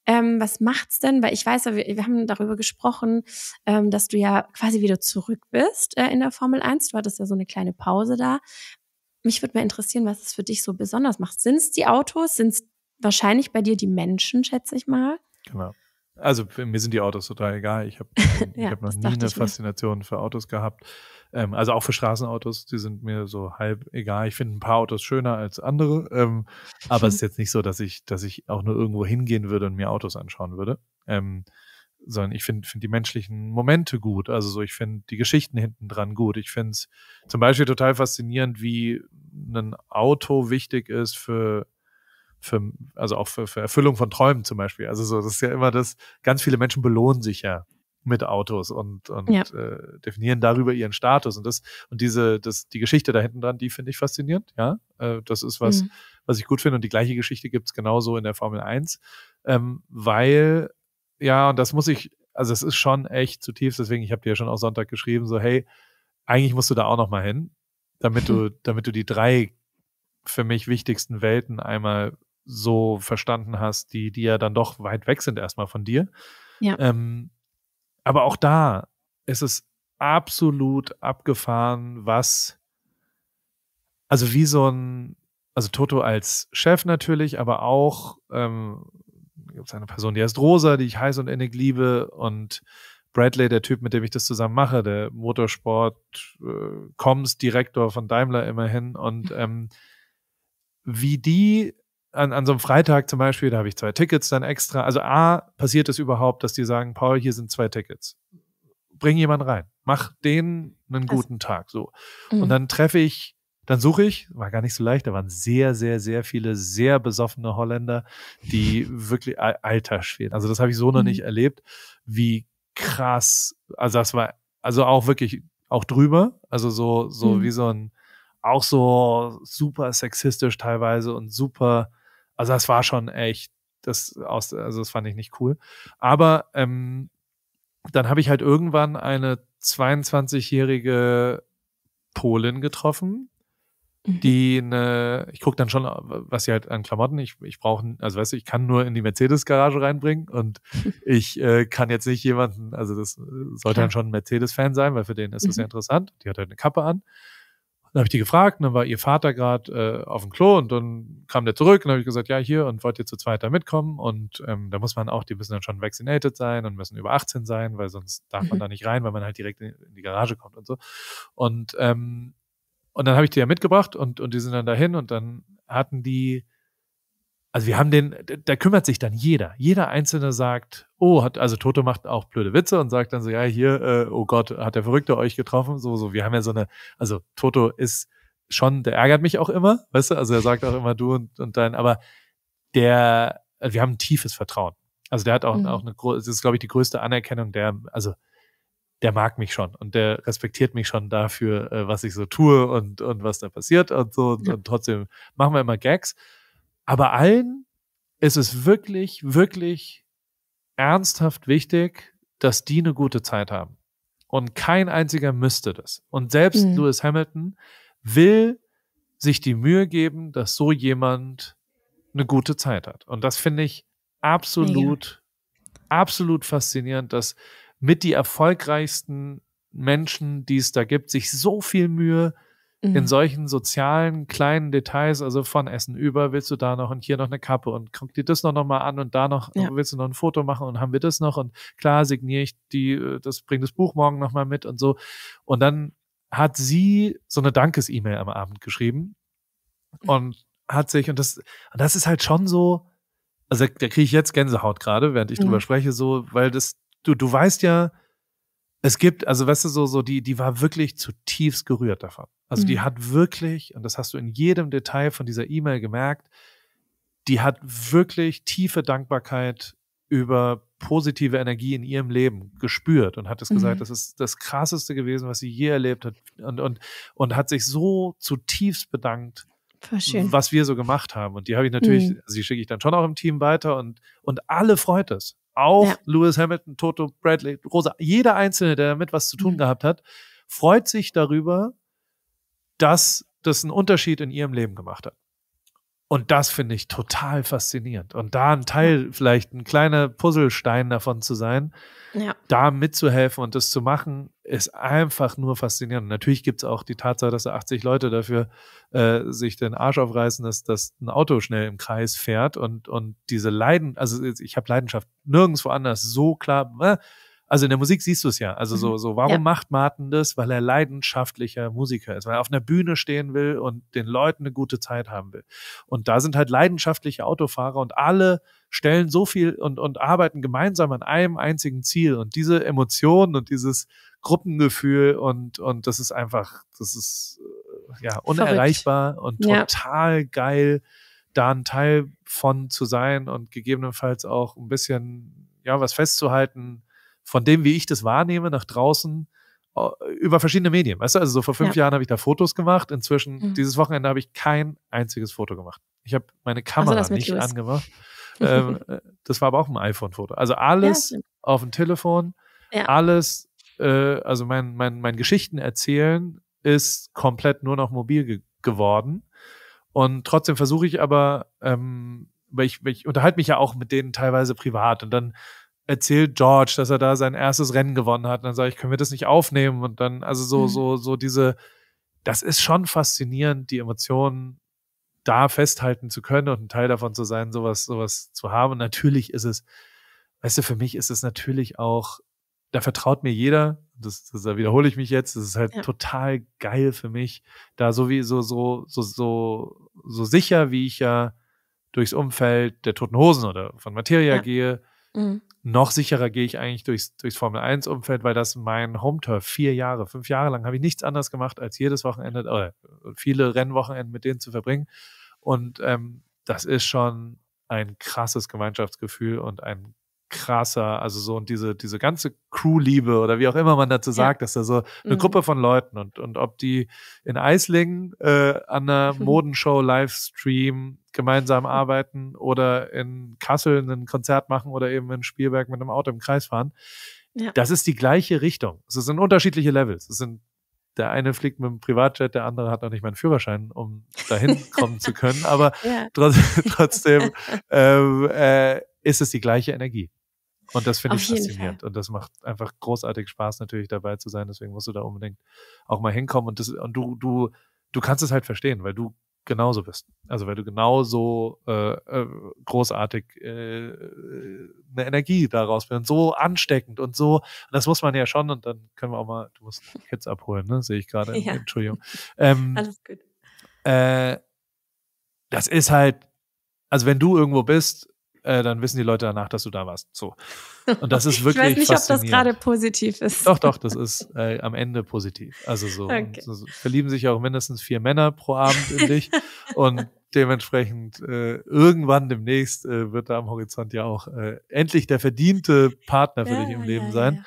Ähm, was macht's denn? Weil ich weiß, wir, wir haben darüber gesprochen, ähm, dass du ja quasi wieder zurück bist äh, in der Formel 1. Du hattest ja so eine kleine Pause da. Mich würde mal interessieren, was es für dich so besonders macht. Sind es die Autos? Sind's wahrscheinlich bei dir die Menschen, schätze ich mal. Genau. Also mir sind die Autos total egal. Ich habe [laughs] äh, ja, hab noch nie eine Faszination für Autos gehabt. Ähm, also auch für Straßenautos, die sind mir so halb egal. Ich finde ein paar Autos schöner als andere. Ähm, aber es ist jetzt nicht so, dass ich, dass ich auch nur irgendwo hingehen würde und mir Autos anschauen würde. Ähm, sondern ich finde find die menschlichen Momente gut. Also so, ich finde die Geschichten hinten dran gut. Ich finde es zum Beispiel total faszinierend, wie ein Auto wichtig ist für für, also auch für, für Erfüllung von Träumen zum Beispiel. Also so, das ist ja immer das, ganz viele Menschen belohnen sich ja mit Autos und, und ja. äh, definieren darüber ihren Status. Und das, und diese, das, die Geschichte da hinten dran, die finde ich faszinierend, ja. Äh, das ist was, mhm. was ich gut finde. Und die gleiche Geschichte gibt's genauso in der Formel 1. Ähm, weil, ja, und das muss ich, also es ist schon echt zutiefst, deswegen, ich habe dir ja schon auch Sonntag geschrieben, so, hey, eigentlich musst du da auch nochmal hin, damit du, [laughs] damit du die drei für mich wichtigsten Welten einmal so verstanden hast, die, die ja dann doch weit weg sind erstmal von dir. Ja. Ähm, aber auch da ist es absolut abgefahren, was, also wie so ein, also Toto als Chef natürlich, aber auch ähm, gibt es eine Person, die heißt Rosa, die ich heiß und innig liebe und Bradley, der Typ, mit dem ich das zusammen mache, der Motorsport-Coms-Direktor äh, von Daimler immerhin und [laughs] ähm, wie die an, an so einem Freitag zum Beispiel, da habe ich zwei Tickets dann extra. Also A, passiert es überhaupt, dass die sagen, Paul, hier sind zwei Tickets. Bring jemand rein. Mach denen einen also guten also, Tag. So. Mhm. Und dann treffe ich, dann suche ich, war gar nicht so leicht, da waren sehr, sehr, sehr viele sehr besoffene Holländer, die [laughs] wirklich Alter schweren. Also das habe ich so noch mhm. nicht erlebt, wie krass, also das war, also auch wirklich auch drüber, also so, so mhm. wie so ein, auch so super sexistisch teilweise und super also das war schon echt, das aus, also das fand ich nicht cool. Aber ähm, dann habe ich halt irgendwann eine 22-jährige Polin getroffen, mhm. die eine, ich gucke dann schon, was sie halt an Klamotten, ich, ich brauche, also weißt du, ich kann nur in die Mercedes-Garage reinbringen und [laughs] ich äh, kann jetzt nicht jemanden, also das sollte dann schon ein Mercedes-Fan sein, weil für den ist das ja mhm. interessant. Die hat halt eine Kappe an dann habe ich die gefragt, und dann war ihr Vater gerade äh, auf dem Klo und dann kam der zurück und dann habe ich gesagt, ja, hier und wollt ihr zu zweit da mitkommen? Und ähm, da muss man auch, die müssen dann schon vaccinated sein und müssen über 18 sein, weil sonst darf man mhm. da nicht rein, weil man halt direkt in, die Garage kommt und so. Und, ähm, und dann habe ich die ja mitgebracht und, und die sind dann dahin und dann hatten die also wir haben den, da kümmert sich dann jeder. Jeder Einzelne sagt, oh, hat, also Toto macht auch blöde Witze und sagt dann so, ja, hier, äh, oh Gott, hat der Verrückte euch getroffen? So, so, wir haben ja so eine, also Toto ist schon, der ärgert mich auch immer, weißt du, also er sagt auch immer du und, und dein, aber der, also wir haben ein tiefes Vertrauen. Also der hat auch, mhm. auch eine große, das ist, glaube ich, die größte Anerkennung, der, also der mag mich schon und der respektiert mich schon dafür, äh, was ich so tue und, und was da passiert und so. Ja. Und, trotzdem machen wir immer Gags. Aber allen ist es wirklich, wirklich ernsthaft wichtig, dass die eine gute Zeit haben. Und kein einziger müsste das. Und selbst mhm. Lewis Hamilton will sich die Mühe geben, dass so jemand eine gute Zeit hat. Und das finde ich absolut, ja. absolut faszinierend, dass mit die erfolgreichsten Menschen, die es da gibt, sich so viel Mühe äh, Mhm. In solchen sozialen kleinen Details, also von Essen über, willst du da noch und hier noch eine Kappe und guck dir das noch, noch mal an und da noch ja. willst du noch ein Foto machen und haben wir das noch und klar signiere ich die, äh, das bringt das Buch morgen nochmal mit und so. Und dann hat sie so eine Dankes-E-Mail am Abend geschrieben mhm. und hat sich und das und das ist halt schon so, also da, da kriege ich jetzt Gänsehaut gerade, während ich mhm. drüber spreche, so, weil das du du weißt ja, es gibt, also weißt du, so, so, die, die war wirklich zutiefst gerührt davon. Also mhm. die hat wirklich, und das hast du in jedem Detail von dieser E-Mail gemerkt, die hat wirklich tiefe Dankbarkeit über positive Energie in ihrem Leben gespürt und hat es mhm. gesagt, das ist das krasseste gewesen, was sie je erlebt hat und, und, und hat sich so zutiefst bedankt, was wir so gemacht haben. Und die habe ich natürlich, mhm. also die schicke ich dann schon auch im Team weiter und, und alle freut es. Auch ja. Lewis Hamilton, Toto Bradley, Rosa, jeder Einzelne, der damit was zu tun mhm. gehabt hat, freut sich darüber, dass das einen Unterschied in ihrem Leben gemacht hat. Und das finde ich total faszinierend. Und da ein Teil, vielleicht ein kleiner Puzzlestein davon zu sein, ja. da mitzuhelfen und das zu machen, ist einfach nur faszinierend. natürlich gibt es auch die Tatsache, dass 80 Leute dafür äh, sich den Arsch aufreißen, dass, dass ein Auto schnell im Kreis fährt und, und diese Leiden, also ich habe Leidenschaft nirgends woanders so klar, äh, also in der Musik siehst du es ja. Also so, mhm. so warum ja. macht Martin das? Weil er leidenschaftlicher Musiker ist, weil er auf einer Bühne stehen will und den Leuten eine gute Zeit haben will. Und da sind halt leidenschaftliche Autofahrer und alle stellen so viel und, und arbeiten gemeinsam an einem einzigen Ziel. Und diese Emotionen und dieses Gruppengefühl und, und das ist einfach, das ist äh, ja unerreichbar Verrückt. und total ja. geil, da ein Teil von zu sein und gegebenenfalls auch ein bisschen ja was festzuhalten, von dem, wie ich das wahrnehme, nach draußen äh, über verschiedene Medien. Weißt du, also so vor fünf ja. Jahren habe ich da Fotos gemacht. Inzwischen, mhm. dieses Wochenende habe ich kein einziges Foto gemacht. Ich habe meine Kamera also nicht Lewis. angemacht. [laughs] ähm, äh, das war aber auch ein iPhone-Foto. Also alles ja, auf dem Telefon, ja. alles, äh, also mein, mein, mein Geschichten erzählen ist komplett nur noch mobil ge geworden. Und trotzdem versuche ich aber, ähm, weil ich, weil ich unterhalte mich ja auch mit denen teilweise privat und dann erzählt George, dass er da sein erstes Rennen gewonnen hat. Und dann sage ich, können wir das nicht aufnehmen? Und dann, also so, mhm. so, so diese, das ist schon faszinierend, die Emotionen da festhalten zu können und ein Teil davon zu sein, sowas, sowas zu haben. Und natürlich ist es, weißt du, für mich ist es natürlich auch, da vertraut mir jeder, das, das da wiederhole ich mich jetzt, das ist halt ja. total geil für mich, da so wie so, so, so, so, so sicher, wie ich ja durchs Umfeld der Toten Hosen oder von Materia ja. gehe, mhm noch sicherer gehe ich eigentlich durchs, durchs Formel 1-Umfeld, weil das mein Home-Turf vier Jahre, fünf Jahre lang habe ich nichts anderes gemacht, als jedes Wochenende, oder äh, viele Rennwochenenden mit denen zu verbringen. Und ähm, das ist schon ein krasses Gemeinschaftsgefühl und ein krasser, also so und diese, diese ganze Crew-Liebe oder wie auch immer man dazu sagt, ja. dass da so eine mhm. Gruppe von Leuten und, und ob die in Eislingen äh, an einer [laughs] Modenshow Livestream gemeinsam mhm. arbeiten oder in Kassel ein Konzert machen oder eben in Spielberg mit einem Auto im Kreis fahren. Ja. Das ist die gleiche Richtung. Es sind unterschiedliche Levels. Es sind der eine fliegt mit dem Privatjet, der andere hat noch nicht mal einen Führerschein, um dahin kommen zu [laughs] können. Aber ja. trotzdem, trotzdem [laughs] ähm, äh, ist es die gleiche Energie. Und das finde ich faszinierend. Fall. Und das macht einfach großartig Spaß, natürlich dabei zu sein. Deswegen musst du da unbedingt auch mal hinkommen. Und, das, und du, du, du kannst es halt verstehen, weil du genauso bist. Also weil du genauso äh, äh großartig äh, eine Energie daraus bist. Und so ansteckend und so, und das muss man ja schon, und dann können wir auch mal, du musst Kids abholen, ne? Sehe ich gerade. [laughs] Ja. Entschuldigung. Ähm, Alles gut. Äh, das ist halt, also wenn du irgendwo bist, äh, dann wissen die Leute danach, dass du da warst. So. Und das ist wirklich. [laughs] ich weiß nicht, ob das gerade positiv ist. Doch, doch, das [laughs] ist äh, am Ende positiv. Also so, okay. so, verlieben sich auch mindestens vier Männer pro Abend in dich. [laughs] und dementsprechend äh, irgendwann demnächst äh, wird da am Horizont ja auch äh, endlich der verdiente Partner für ja, dich im Leben ja, sein.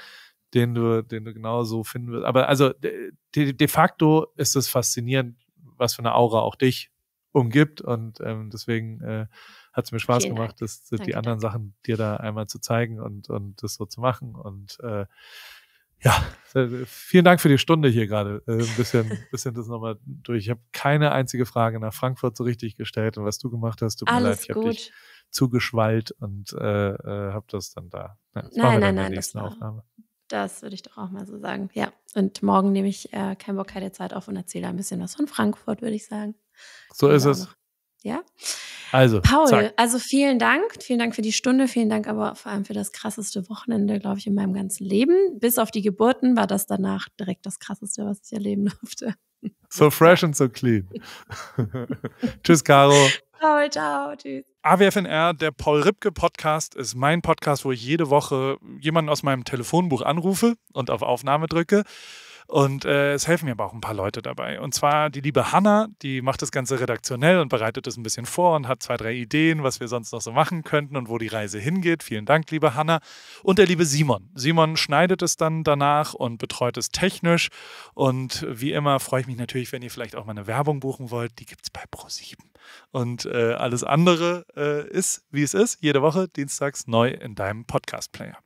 Den du, den du genau so finden wirst. Aber also de, de facto ist es faszinierend, was für eine Aura auch dich umgibt. Und ähm, deswegen äh, hat es mir Spaß Vielen gemacht, das, die Danke anderen Sachen dir da einmal zu zeigen und, und das so zu machen. Und äh, ja, äh, vielen Dank für die Stunde hier gerade. Äh, ein bisschen, [laughs] bisschen das nochmal durch. Ich habe keine einzige Frage nach Frankfurt so richtig gestellt und was du gemacht hast. Tut mir leid, ich habe dich zugeschwallt und äh, äh habe das dann da. Ja, das nein, nein, nein. das, Aufnahme. das würde ich doch auch mal so sagen. Ja, und morgen nehme ich äh, kein Bock, keine Zeit auf und erzähle ein bisschen was von Frankfurt, würde ich sagen. So ist es. Noch. Ja. Also, Paul, zack. also vielen Dank. Vielen Dank für die Stunde. Vielen Dank aber vor allem für das krasseste Wochenende, glaube ich, in meinem ganzen Leben. Bis auf die Geburten war das danach direkt das krasseste, was ich erleben durfte. [laughs] So fresh and so clean. [laughs] Tschüss, Caro. Paul, ciao, tschüss. AWFNR, der Paul Ripke Podcast, ist mein Podcast, wo ich jede Woche jemanden aus meinem Telefonbuch anrufe und auf Aufnahme drücke. Und äh, es helfen mir aber auch ein paar Leute dabei. Und zwar die liebe Hanna, die macht das Ganze redaktionell und bereitet es ein bisschen vor und hat zwei, drei Ideen, was wir sonst noch so machen könnten und wo die Reise hingeht. Vielen Dank, liebe Hanna. Und der liebe Simon. Simon schneidet es dann danach und betreut es technisch. Und wie immer freue ich mich natürlich, wenn ihr vielleicht auch mal eine Werbung buchen wollt. Die gibt es bei Pro7. Und äh, alles andere äh, ist, wie es ist, jede Woche, dienstags neu in deinem Podcast-Player.